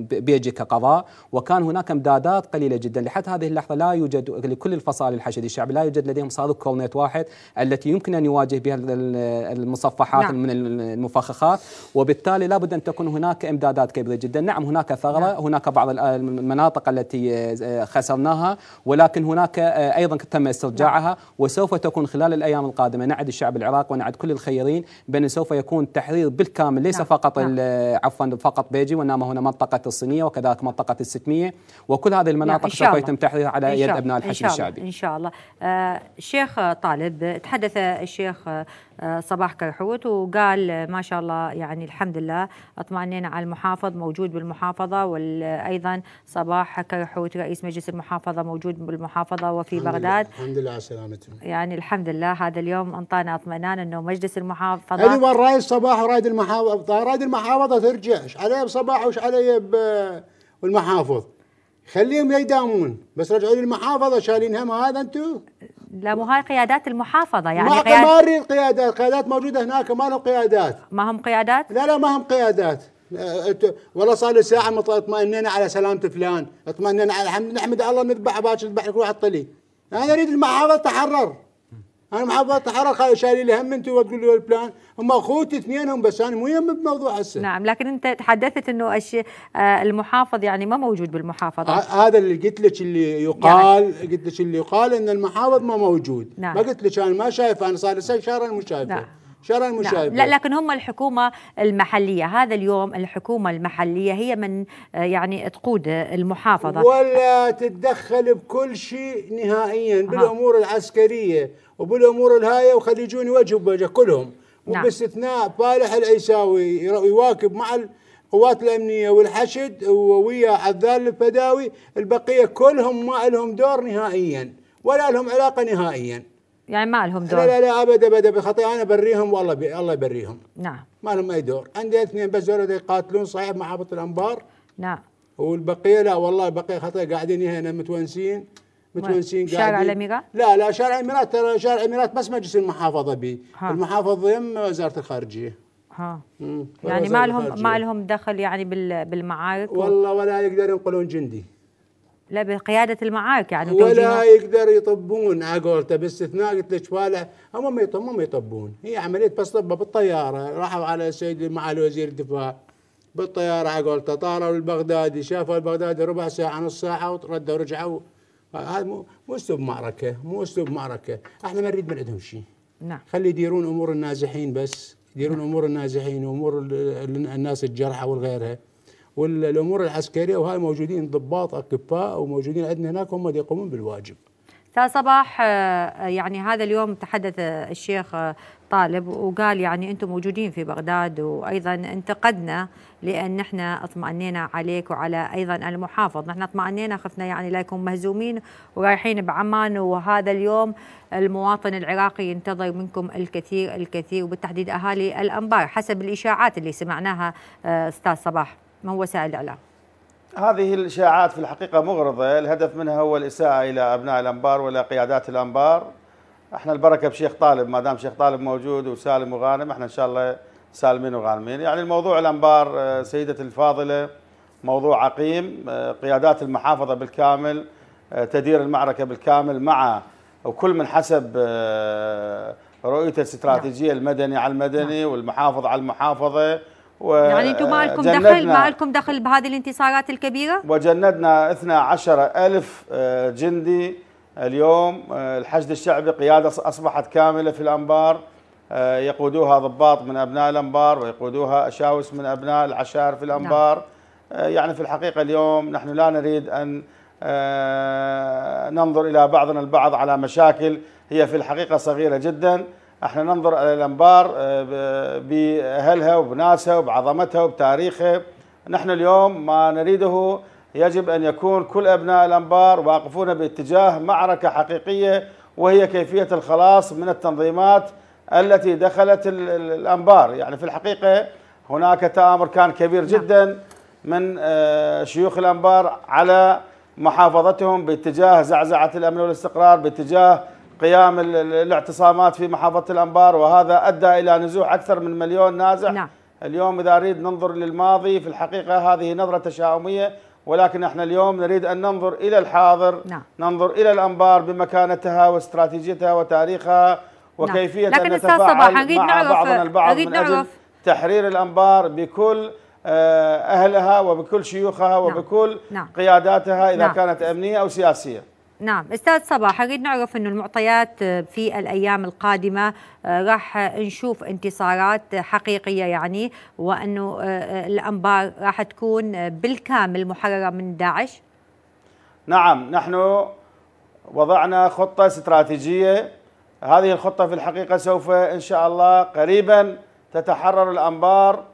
بيجي كقضاء وكان هناك امدادات قليلة جدا لحد هذه اللحظة لا يوجد لكل الفصائل حشد الشعبي لا يوجد لديهم صاروخ كورنيت واحد التي يمكن أن يواجه بها المصفحات نعم. من المفخخات وبالتالي لابد أن تكون هناك إمدادات كبيرة جدا نعم هناك ثغرة نعم. هناك بعض المناطق التي آه، خسرناها ولكن هناك آه، أيضا تم استرجاعها نعم. وسوف تكون خلال الأيام القادمة نعد الشعب العراقي ونعد كل الخيرين بأن سوف يكون تحرير بالكامل ليس نعم. فقط نعم. آه، عفوا فقط بيجي وانما هنا منطقه الصينيه وكذلك منطقه الستميه وكل هذه المناطق نعم. سوف يتم تحريرها على يد ابناء الحشد الشعبي ان شاء الله الله آه، الشيخ طالب تحدث الشيخ آه، صباح كيحوت وقال ما شاء الله يعني الحمد لله اطمأنينا على المحافظ موجود بالمحافظة وأيضا صباح كيحوت رئيس مجلس المحافظة موجود بالمحافظة وفي الحمد بغداد لله. الحمد لله على سلامتهم يعني الحمد لله هذا اليوم انطانا اطمئنان انه مجلس المحافظة هذه أيوة رايد صباح رايد المحافظة رايد المحافظة ترجع ايش عليه بصباح وش عليه بالمحافظ خليهم يداومون بس رجعوا للمحافظه شايلين هم هذا انتم لا مو هاي قيادات المحافظه يعني ما قيادات ما نريد قيادات قيادات موجوده هناك ما لهم قيادات ما هم قيادات لا لا ما هم قيادات والله صار لي ساعه اطمئنينا على سلامه فلان اطمئنينا على الحمد نحمد الله نذبح باكر نذبح لك واحد طلي انا اريد المحافظه تحرر انا المحافظه تحرر شايلين لي هم انتم وتقول لي فلان هم اخوتي اثنينهم بس انا مو يم بموضوع هسه نعم لكن انت تحدثت انه أشي آه، المحافظ يعني ما موجود بالمحافظه هذا اللي قلت لك اللي يقال يعني. قلت لك اللي يقال ان المحافظ ما موجود نعم. ما قلت لك انا ما شايفه انا صار لي شهر مو شايفه نعم. شرع المشاهدة نعم. لا لكن هم الحكومة المحلية هذا اليوم الحكومة المحلية هي من آه، يعني تقود المحافظة ولا تتدخل بكل شيء نهائيا بالأمور العسكرية وبالأمور الهاية وخلي يجوني وجه بوجه كلهم نعم. وباستثناء فالح العيساوي يواكب مع القوات الامنيه والحشد ويا عذال الفداوي البقيه كلهم ما لهم دور نهائيا ولا لهم علاقه نهائيا يعني ما لهم دور لا لا لا ابدا ابدا بخطي انا بريهم والله بي الله يبريهم نعم ما لهم اي دور عندي اثنين بس دول يقاتلون صحيح محافظه الانبار نعم والبقيه لا والله البقيه خطيئه قاعدين هنا متونسين متونسين شارع الاميرات؟ لا لا شارع الاميرات ترى شارع الاميرات بس مجلس المحافظه به المحافظه يم وزاره الخارجيه ها يعني ما لهم ما لهم دخل يعني بالمعارك والله ولا يقدر ينقلون جندي لا بقياده المعارك يعني ولا يقدر يطبون عقولته باستثناء قلت لك فاله هم ما يطبون ما يطبون هي عمليه بس طبه بالطياره راحوا على السيد معالي وزير الدفاع بالطياره عقولته طاروا البغدادي شافوا البغدادي ربع ساعه نص ساعه وردوا ورجعوا هذا مو مو اسلوب معركه مو اسلوب معركه احنا ما نريد من عندهم شيء نعم خلي يديرون امور النازحين بس يديرون امور النازحين وامور الناس الجرحى والغيرها والامور العسكريه وهاي موجودين ضباط اكباء وموجودين عندنا هناك هم يقومون بالواجب استاذ صباح آه، آه، يعني هذا اليوم تحدث آه، الشيخ طالب وقال يعني انتم موجودين في بغداد وايضا انتقدنا لان احنا اطمأنينا عليك وعلى ايضا المحافظ، نحن اطمأنينا خفنا يعني لا يكون مهزومين ورايحين بعمان وهذا اليوم المواطن العراقي ينتظر منكم الكثير الكثير وبالتحديد اهالي الانبار حسب الاشاعات اللي سمعناها استاذ صباح من وسائل الاعلام. هذه الإشاعات في الحقيقة مغرضة الهدف منها هو الإساءة إلى أبناء الأنبار وإلى قيادات الأنبار احنا البركة بشيخ طالب ما دام شيخ طالب موجود وسالم وغانم احنا إن شاء الله سالمين وغانمين يعني الموضوع الأنبار آه، سيدة الفاضلة موضوع عقيم آه، قيادات المحافظة بالكامل آه، تدير المعركة بالكامل مع وكل من حسب رؤيته نعم. الاستراتيجية المدني على المدني نعم. والمحافظ على المحافظة و يعني انتم ما لكم دخل ما لكم دخل بهذه الانتصارات الكبيره؟ وجندنا 12 ألف آه، جندي آه، اليوم آه، الحشد الشعبي قياده اصبحت كامله في الانبار يقودوها ضباط من ابناء الانبار ويقودوها اشاوس من ابناء العشائر في نعم. الانبار نعم. يعني في الحقيقه اليوم نحن لا نريد ان ننظر الى بعضنا البعض على مشاكل هي في الحقيقه صغيره جدا احنا ننظر الى الانبار آه، باهلها وبناسها وبعظمتها وبتاريخها نحن اليوم ما نريده يجب ان يكون كل ابناء الانبار واقفون باتجاه معركه حقيقيه وهي كيفيه الخلاص من التنظيمات التي دخلت الانبار يعني في الحقيقه هناك تامر كان كبير نعم. جدا من آه، شيوخ الانبار على محافظتهم باتجاه زعزعه الامن والاستقرار باتجاه قيام الاعتصامات في محافظة الأنبار وهذا أدى إلى نزوح أكثر من مليون نازح نعم. اليوم إذا أريد ننظر للماضي في الحقيقة هذه نظرة تشاؤمية ولكن احنا اليوم نريد أن ننظر إلى الحاضر نعم. ننظر إلى الأنبار بمكانتها واستراتيجيتها وتاريخها نعم. وكيفية نعم. لكن أن نتفاعل مع بعضنا البعض من أجل نعرف. تحرير الأنبار بكل آه، أهلها وبكل شيوخها نعم. وبكل نعم. قياداتها إذا نعم. كانت أمنية أو سياسية نعم استاذ صباح اريد نعرف انه المعطيات آه، في الايام القادمه آه، راح نشوف انتصارات حقيقيه يعني وانه آه، الانبار راح تكون بالكامل محرره من داعش نعم نحن وضعنا خطه استراتيجيه هذه الخطه في الحقيقه سوف ان شاء الله قريبا تتحرر الانبار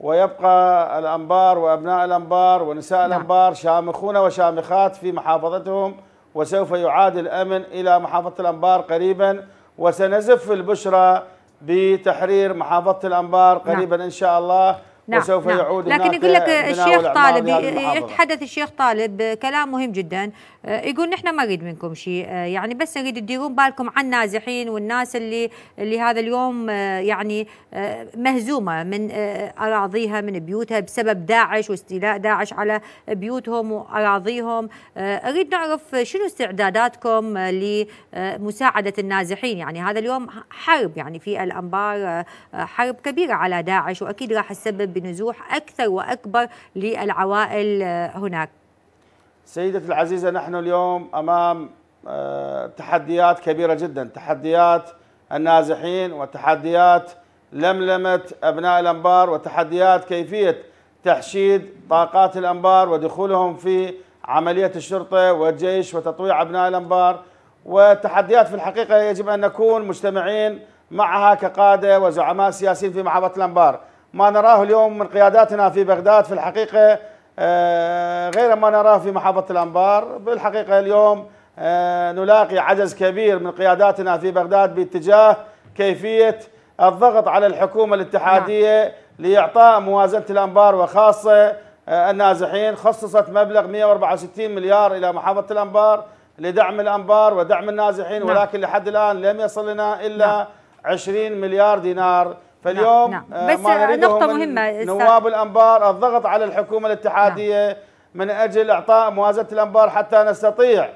ويبقى الانبار وابناء الانبار ونساء نعم. الانبار شامخون وشامخات في محافظتهم وسوف يعاد الأمن إلى محافظة الأنبار قريبا وسنزف البشرة بتحرير محافظة الأنبار قريبا نعم. إن شاء الله نعم وسوف نعم يعود لكن يقول لك الشيخ طالب يتحدث الشيخ طالب كلام مهم جدا آه، يقول نحن ما نريد منكم شيء آه، يعني بس نريد تديرون بالكم عن النازحين والناس اللي اللي هذا اليوم آه، يعني مهزومه من اراضيها من بيوتها بسبب داعش واستيلاء داعش على بيوتهم واراضيهم اريد نعرف شنو استعداداتكم لمساعده النازحين يعني هذا اليوم حرب يعني في الانبار حرب كبيره على داعش واكيد راح تسبب بنزوح أكثر وأكبر للعوائل آه، هناك سيدتي العزيزة نحن اليوم أمام آه، تحديات كبيرة جدا تحديات النازحين وتحديات لملمة أبناء الأنبار وتحديات كيفية تحشيد طاقات الأنبار ودخولهم في عملية الشرطة والجيش وتطويع أبناء الأنبار وتحديات في الحقيقة يجب أن نكون مجتمعين معها كقادة وزعماء سياسيين في محافظة الأنبار ما نراه اليوم من قياداتنا في بغداد في الحقيقة آه، غير ما نراه في محافظة الأنبار بالحقيقة اليوم آه، نلاقي عجز كبير من قياداتنا في بغداد باتجاه كيفية الضغط على الحكومة الاتحادية نعم. لإعطاء موازنة الأنبار وخاصة آه، النازحين خصصت مبلغ 164 مليار إلى محافظة الأنبار لدعم الأنبار ودعم النازحين نعم. ولكن لحد الآن لم يصل لنا إلا 20 نعم. مليار دينار فاليوم نعم. نعم. بس ما نقطة مهمة نواب الأنبار الضغط على الحكومة الاتحادية نعم. من أجل إعطاء موازنة الأنبار حتى نستطيع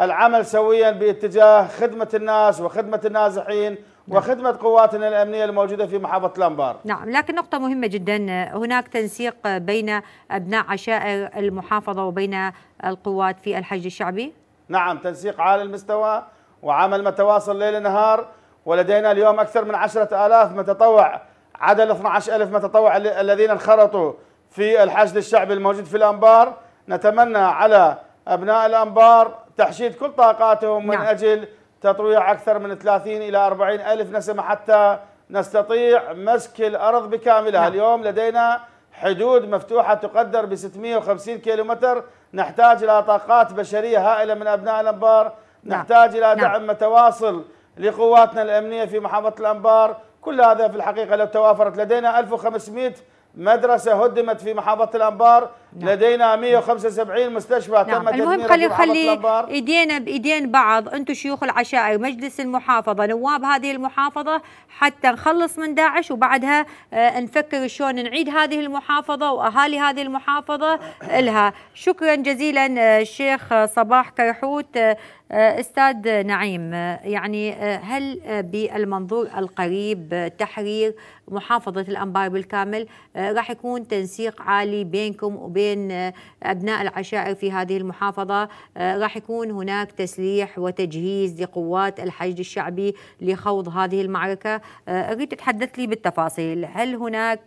العمل سويا باتجاه خدمة الناس وخدمة النازحين نعم. وخدمة قواتنا الأمنية الموجودة في محافظة الأنبار نعم لكن نقطة مهمة جدا هناك تنسيق بين أبناء عشائر المحافظة وبين القوات في الحج الشعبي نعم تنسيق عالي المستوى وعمل متواصل ليل نهار ولدينا اليوم أكثر من عشرة آلاف متطوع عدد 12 ألف متطوع الذين انخرطوا في الحشد الشعبي الموجود في الأنبار نتمنى على أبناء الأنبار تحشيد كل طاقاتهم من نعم. أجل تطويع أكثر من 30 إلى 40 ألف نسمة حتى نستطيع مسك الأرض بكاملها نعم. اليوم لدينا حدود مفتوحة تقدر ب 650 كيلومتر نحتاج إلى طاقات بشرية هائلة من أبناء الأنبار نعم. نحتاج إلى نعم. دعم متواصل لقواتنا الأمنية في محافظة الأنبار كل هذا في الحقيقة لو توافرت لدينا 1500 مدرسة هدمت في محافظة الأنبار نعم. لدينا 175 مستشفى نعم. تم المهم خلي خلي ايدينا بايدين بعض انتم شيوخ العشائر مجلس المحافظه نواب هذه المحافظه حتى نخلص من داعش وبعدها آه نفكر شلون نعيد هذه المحافظه واهالي هذه المحافظه لها شكرا جزيلا آه، الشيخ صباح كرحوت آه، آه، استاذ نعيم يعني هل بالمنظور القريب تحرير محافظه الانبار بالكامل راح يكون تنسيق عالي بينكم وبين بين أبناء العشائر في هذه المحافظة آه، راح يكون هناك تسليح وتجهيز لقوات الحشد الشعبي لخوض هذه المعركة آه، أريد تتحدث لي بالتفاصيل هل هناك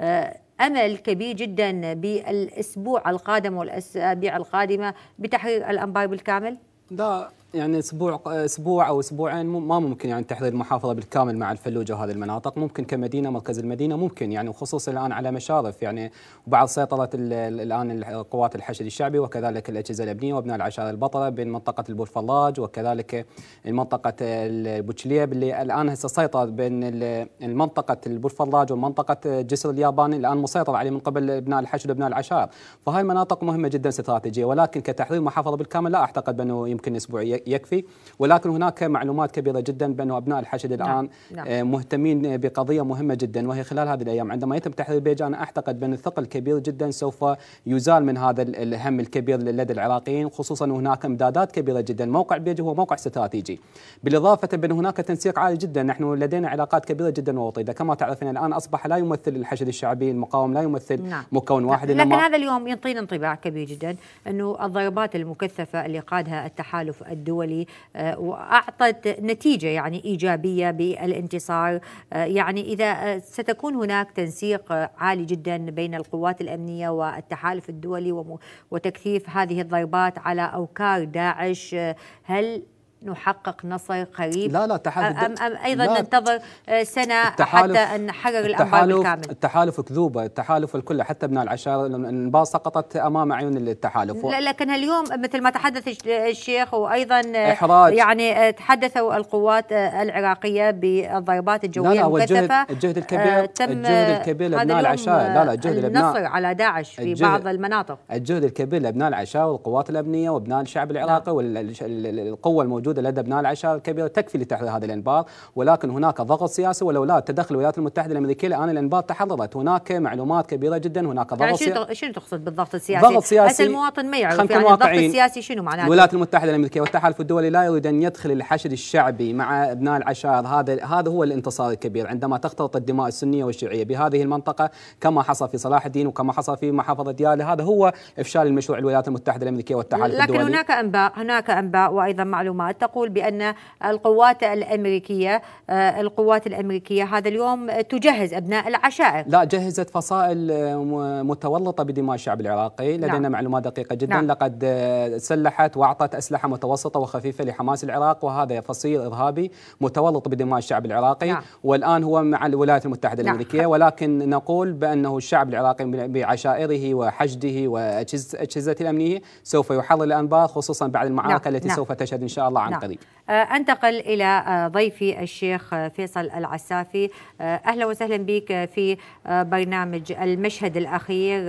آه، امل كبير جدا بالاسبوع القادم والاسابيع القادمه بتحرير الانبار بالكامل؟ لا يعني اسبوع اسبوع او اسبوعين ما ممكن يعني تحرير المحافظه بالكامل مع الفلوجه وهذه المناطق ممكن كمدينه مركز المدينه ممكن يعني وخصوصا الان على مشارف يعني وبعد سيطره الان قوات الحشد الشعبي وكذلك الاجهزه الامنيه وابناء العشائر البطله بين منطقه البورفلاج وكذلك منطقه البوتشليب اللي الان هسه سيطرت بين منطقه البورفلاج ومنطقه جسر الياباني الان مسيطر عليه من قبل ابناء الحشد وابناء العشائر فهاي المناطق مهمه جدا استراتيجيه ولكن كتحرير محافظه بالكامل لا اعتقد بانه يمكن اسبوعيه يكفي ولكن هناك معلومات كبيره جدا بانه ابناء الحشد نعم، الان نعم. نعم. مهتمين بقضيه مهمه جدا وهي خلال هذه الايام عندما يتم تحرير بيج انا اعتقد بان الثقل الكبير جدا سوف يزال من هذا الهم الكبير لدى العراقيين خصوصا هناك امدادات كبيره جدا موقع بيج هو موقع استراتيجي بالاضافه بان هناك تنسيق عالي جدا نحن لدينا علاقات كبيره جدا ووطيده كما تعرفين الان اصبح لا يمثل الحشد الشعبي المقاوم لا يمثل نعم. مكون واحد لكن إنما هذا اليوم يعطينا انطباع كبير جدا انه الضربات المكثفه اللي قادها التحالف الدولي الدولي آه، وأعطت نتيجة يعني إيجابية بالانتصار آه، يعني إذا آه، ستكون هناك تنسيق عالي جدا بين القوات الأمنية والتحالف الدولي وتكثيف هذه الضربات على أوكار داعش هل نحقق نصر قريب لا لا تحالف أم, أم أيضا لا ننتظر آه، سنة حتى أن نحرر الأنبار بالكامل التحالف كذوبة التحالف الكل حتى ابناء العشائر الأنباء سقطت أمام عيون التحالف لا لكن اليوم مثل ما تحدث الشيخ وأيضا آه، إحراج يعني آه، تحدثوا القوات العراقية بالضربات الجوية لا لا المكثفة الجهد الكبير تم الجهد الكبير لابناء العشائر لا لا الجهد النصر على داعش في بعض المناطق الجهد الكبير لابناء العشائر والقوات الأمنية وابناء الشعب العراقي نعم. والقوة الموجودة موجوده لدى ابناء العشائر الكبيره تكفي لتحرير هذا الانبار ولكن هناك ضغط سياسي ولولا تدخل الولايات المتحده الامريكيه الان الانبار تحررت هناك معلومات كبيره جدا هناك ضغط سياسي شنو تقصد بالضغط السياسي؟ ضغط سياسي حتى المواطن ما يعرف يعني الضغط السياسي شنو معناته؟ الولايات المتحده الامريكيه والتحالف الدولي لا يريد ان يدخل الحشد الشعبي مع ابناء العشائر هذا هذا هو الانتصار الكبير عندما تختلط الدماء السنيه والشيعيه بهذه المنطقه كما حصل في صلاح الدين وكما حصل في محافظه ديالى هذا هو افشال المشروع الولايات المتحده الامريكيه والتحالف لكن الدولي لكن هناك انباء هناك انباء وايضا معلومات تقول بأن القوات الأمريكية آه، القوات الأمريكية هذا اليوم تجهز أبناء العشائر لا جهزت فصائل آه، متولطه بدماء الشعب العراقي نعم. لدينا نعم. معلومات دقيقة جدا نعم. لقد آه، سلحت وأعطت أسلحة متوسطة وخفيفة لحماس العراق وهذا فصيل إرهابي متولط بدماء الشعب العراقي نعم. والآن هو مع الولايات المتحدة نعم. الأمريكية نعم. ولكن نقول بأنه الشعب العراقي بعشائره وحشده وأجهزته الأمنية سوف يحرر الأنبار خصوصا بعد المعركة نعم. التي نعم. سوف تشهد إن شاء الله عن نعم. قريب آه، انتقل الى آه، ضيفي الشيخ آه، فيصل العسافي اهلا وسهلا بك في برنامج المشهد الاخير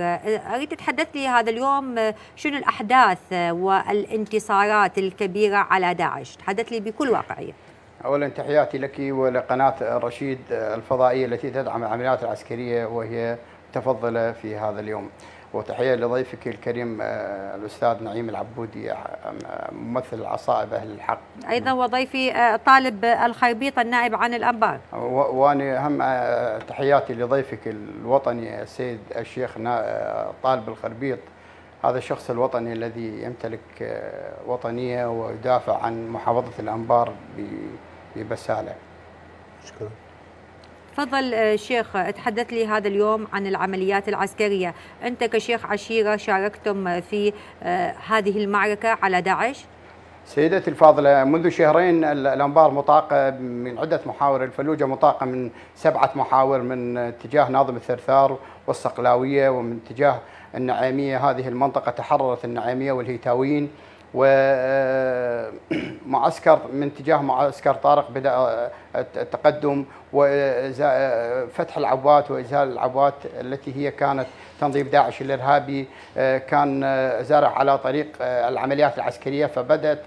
اريد تتحدث لي هذا اليوم شنو الاحداث والانتصارات الكبيره على داعش تحدث لي بكل واقعيه اولا تحياتي لك ولقناه رشيد الفضائيه التي تدعم العمليات العسكريه وهي تفضل في هذا اليوم وتحية لضيفك الكريم آه، الأستاذ نعيم العبودي آه، ممثل العصائب أهل الحق أيضا وضيفي آه، طالب الخيبيط النائب عن الأنبار وأنا هم تحياتي لضيفك الوطني السيد الشيخ طالب الخربيط هذا الشخص الوطني الذي يمتلك وطنية ويدافع عن محافظة الأنبار ببسالة شكرا تفضل آه، شيخ آه، تحدث لي هذا اليوم عن العمليات العسكرية أنت كشيخ عشيرة شاركتم في آه، هذه المعركة على داعش سيدتي الفاضلة منذ شهرين الأنبار مطاقة من عدة محاور الفلوجة مطاقة من سبعة محاور من اتجاه ناظم الثرثار والصقلاوية ومن اتجاه النعيمية هذه المنطقة تحررت النعيمية والهيتاويين ومعسكر آه، من اتجاه معسكر طارق بدا آه، التقدم وفتح آه، العبوات وازاله العبوات التي هي كانت تنظيم داعش الارهابي كان زارع على طريق العمليات العسكريه فبدات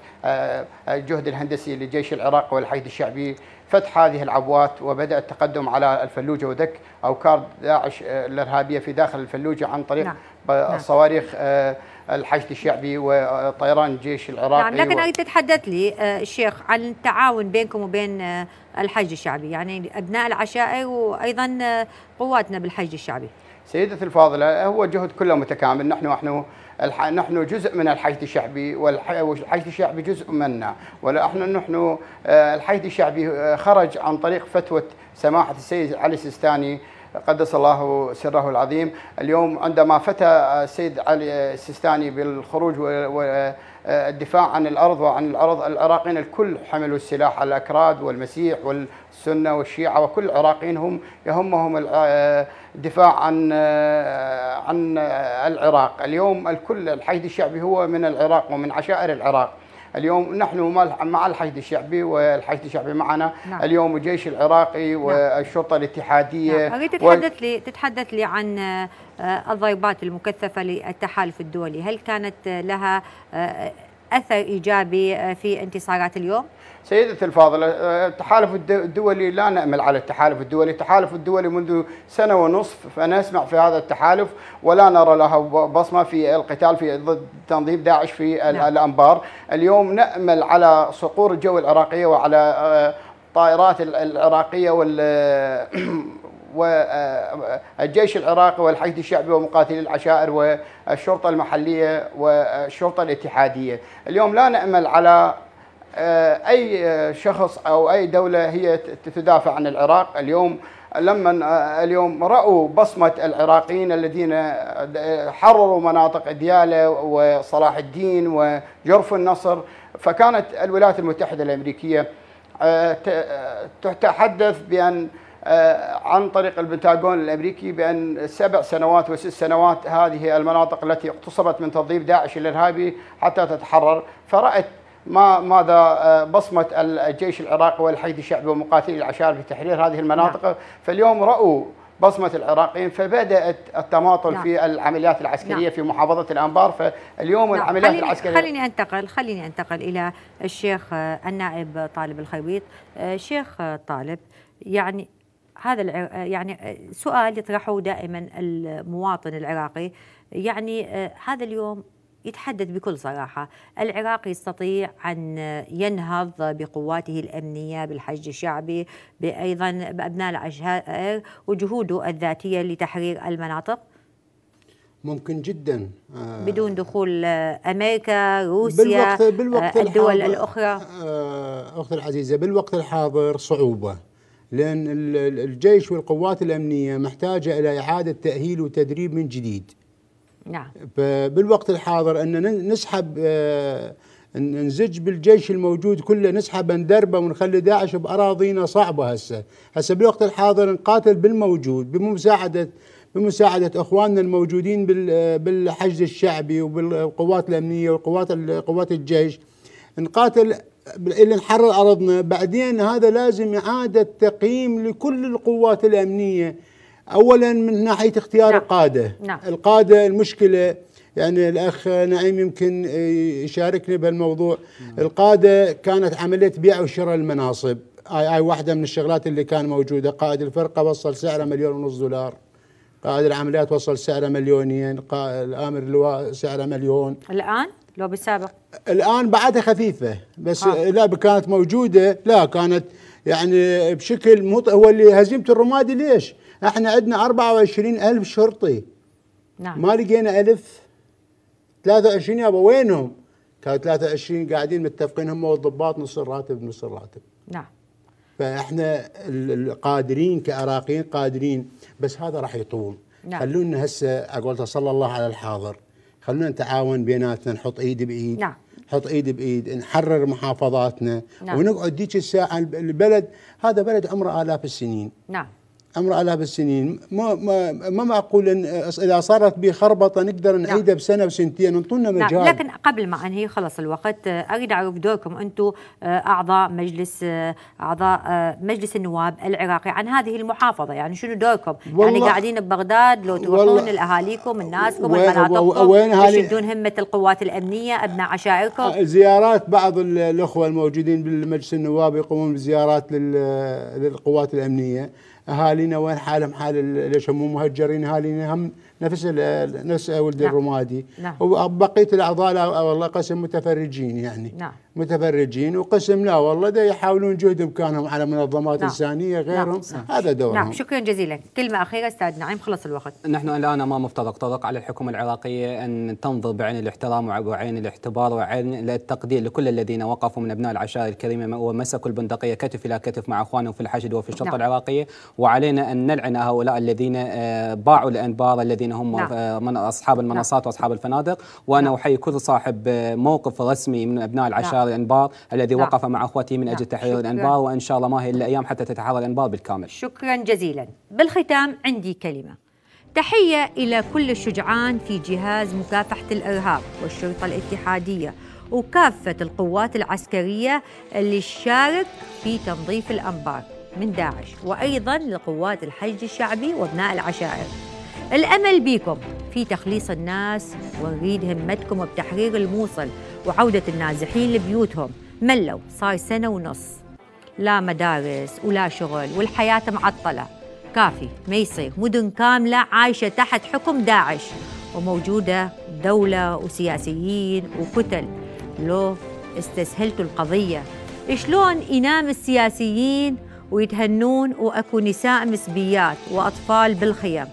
الجهد الهندسي لجيش العراق والحشد الشعبي فتح هذه العبوات وبدا التقدم على الفلوجه ودك او كارد داعش الارهابيه في داخل الفلوجه عن طريق نعم. الصواريخ نعم. الحشد الشعبي وطيران الجيش العراقي نعم لكن و... تتحدث لي آه، الشيخ عن التعاون بينكم وبين آه، الحشد الشعبي يعني أبناء العشائر وأيضا آه، قواتنا بالحشد الشعبي سيدتي الفاضلة هو جهد كله متكامل نحن نحن الح... نحن جزء من الحشد الشعبي والحشد الشعبي جزء منا ونحن نحن الحشد الشعبي خرج عن طريق فتوى سماحة السيد علي السيستاني قدس الله سره العظيم اليوم عندما فتى السيد علي السيستاني بالخروج والدفاع عن الأرض وعن الأرض العراقيين الكل حملوا السلاح على الأكراد والمسيح والسنة والشيعة وكل العراقيين هم يهمهم الدفاع عن عن العراق اليوم الكل الحشد الشعبي هو من العراق ومن عشائر العراق اليوم نحن مع الحشد الشعبي والحشد الشعبي معنا نعم. اليوم الجيش العراقي نعم. والشرطه الاتحاديه نعم. أريد تتحدث لي تتحدث لي عن آه، الضربات المكثفه للتحالف الدولي هل كانت آه، لها آه، اثر ايجابي آه، في انتصارات اليوم؟ سيدتي الفاضلة آه، التحالف الدولي لا نأمل على التحالف الدولي التحالف الدولي منذ سنة ونصف فنسمع في هذا التحالف ولا نرى لها بصمة في القتال في ضد تنظيم داعش في نعم. الأنبار اليوم نأمل على صقور الجو العراقية وعلى الطائرات آه، العراقية وال والجيش العراقي والحشد الشعبي ومقاتلي العشائر والشرطة المحلية والشرطة الاتحادية اليوم لا نأمل على آه، أي شخص أو أي دولة هي تدافع عن العراق اليوم لما آه، اليوم رأوا بصمة العراقيين الذين آه، حرروا مناطق ديالة وصلاح الدين وجرف النصر فكانت الولايات المتحدة الأمريكية تتحدث بأن آه، عن طريق البنتاغون الامريكي بان سبع سنوات وست سنوات هذه المناطق التي اغتصبت من تنظيم داعش الارهابي حتى تتحرر فرات ما ماذا آه، بصمه الجيش العراقي والحيد الشعبي ومقاتلي العشائر في تحرير هذه المناطق نعم. فاليوم راوا بصمه العراقيين فبدات التماطل نعم. في العمليات العسكريه نعم. في محافظه الانبار فاليوم نعم. العمليات خليني العسكريه خليني انتقل خليني انتقل الى الشيخ آه، النائب طالب الخيويط شيخ طالب يعني هذا يعني سؤال يطرحه دائما المواطن العراقي يعني آه، هذا اليوم يتحدث بكل صراحة العراق يستطيع أن ينهض بقواته الأمنية بالحج الشعبي بأيضا بأبناء العشائر وجهوده الذاتية لتحرير المناطق ممكن جدا آه، بدون دخول آه، امريكا روسيا بالوقت بالوقت الدول الحاضر الاخرى اختي العزيزه بالوقت الحاضر صعوبه لأن الجيش والقوات الأمنية محتاجة إلى إعادة تأهيل وتدريب من جديد نعم فبالوقت الحاضر أن نسحب آه، نزج بالجيش الموجود كله نسحبه ندربه ونخلي داعش باراضينا صعبه هسه، هسه بالوقت الحاضر نقاتل بالموجود بمساعده بمساعده اخواننا الموجودين آه، بالحشد الشعبي وبالقوات الامنيه وقوات قوات الجيش نقاتل اللي نحرر ارضنا بعدين هذا لازم اعاده تقييم لكل القوات الامنيه اولا من ناحيه اختيار نعم. القاده نعم. القاده المشكله يعني الاخ نعيم يمكن يشاركني بهالموضوع نعم. القاده كانت عمليه بيع وشراء المناصب هاي هاي واحده من الشغلات اللي كان موجوده قائد الفرقه وصل سعره مليون ونص دولار قائد العمليات وصل سعره مليونين قائد الامر اللواء سعره مليون الان لو بالسابق الان بعدها خفيفه بس لا كانت موجوده لا كانت يعني بشكل مط... هو اللي هزيمه الرمادي ليش؟ احنا عندنا 24 ألف شرطي نعم ما لقينا ألف 23 يابا وينهم؟ كانوا 23 قاعدين متفقين هم والضباط نص الراتب نص الراتب نعم فاحنا القادرين كعراقيين قادرين بس هذا راح يطول نعم خلونا هسه اقول صلى الله على الحاضر خلونا نتعاون بيناتنا نحط ايد بايد نعم حط ايد بايد نحرر محافظاتنا نعم. ونقعد ديك الساعه البلد هذا بلد عمره الاف السنين نعم عمر آلاف السنين ما ما ما معقول اذا صارت بخربطة نقدر نعم. نعيدها بسنه وسنتين نطلنا نعم، مجال نعم لكن قبل ما انهي خلص الوقت اريد اعرف دوركم انتم آه، اعضاء مجلس آه، اعضاء آه، مجلس النواب العراقي عن هذه المحافظه يعني شنو دوركم؟ يعني قاعدين ببغداد لو تروحون لاهاليكم لناسكم المناطقكم تشدون همه القوات الامنيه ابناء عشائركم زيارات بعض الاخوه الموجودين بالمجلس النواب يقومون بزيارات للقوات الامنيه اهالينا وين حالهم حال ليش مو مهجرين اهالينا هم نفس نفس ولد نعم. الرمادي نعم. وبقيه الاعضاء والله قسم متفرجين يعني نعم متفرجين وقسم لا والله ده يحاولون جهد امكانهم على منظمات نعم. انسانيه نعم. غيرهم نعم. هذا دورهم نعم شكرا جزيلا كلمه اخيره استاذ نعيم خلص الوقت نحن الان امام مفترق طرق على الحكومه العراقيه ان تنظر بعين الاحترام وعين الاعتبار وعين التقدير لكل الذين وقفوا من ابناء العشائر الكريمه ومسكوا البندقيه كتف الى كتف مع اخوانهم في الحشد وفي الشرطه نعم. العراقيه وعلينا ان نلعن هؤلاء الذين آه، باعوا الانبار الذين هم نعم. آه، من اصحاب المنصات نعم. واصحاب الفنادق وانا نعم. احيي كل صاحب آه، موقف رسمي من ابناء نعم. العشائر نعم. تحرير الانبار الذي نعم. وقف مع اخوته من نعم. اجل تحرير شكرا. الانبار وان شاء الله ما هي الا ايام حتى تتحرر الانبار بالكامل. شكرا جزيلا. بالختام عندي كلمه. تحيه الى كل الشجعان في جهاز مكافحه الارهاب والشرطه الاتحاديه وكافه القوات العسكريه اللي تشارك في تنظيف الانبار من داعش وايضا لقوات الحج الشعبي وابناء العشائر. الأمل بيكم في تخليص الناس ونريد همتكم بتحرير الموصل وعودة النازحين لبيوتهم ملوا صاي سنة ونص لا مدارس ولا شغل والحياة معطلة كافي ما يصير مدن كاملة عايشة تحت حكم داعش وموجودة دولة وسياسيين وكتل لو استسهلتوا القضية شلون ينام السياسيين ويتهنون وأكو نساء مسبيات وأطفال بالخيم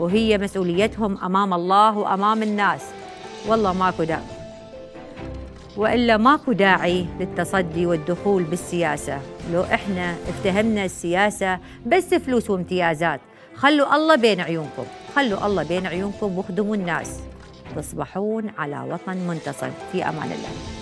وهي مسؤوليتهم امام الله وامام الناس والله ماكو داعي والا ماكو داعي للتصدي والدخول بالسياسه لو احنا افتهمنا السياسه بس فلوس وامتيازات خلوا الله بين عيونكم خلوا الله بين عيونكم واخدموا الناس تصبحون على وطن منتصر في امان الله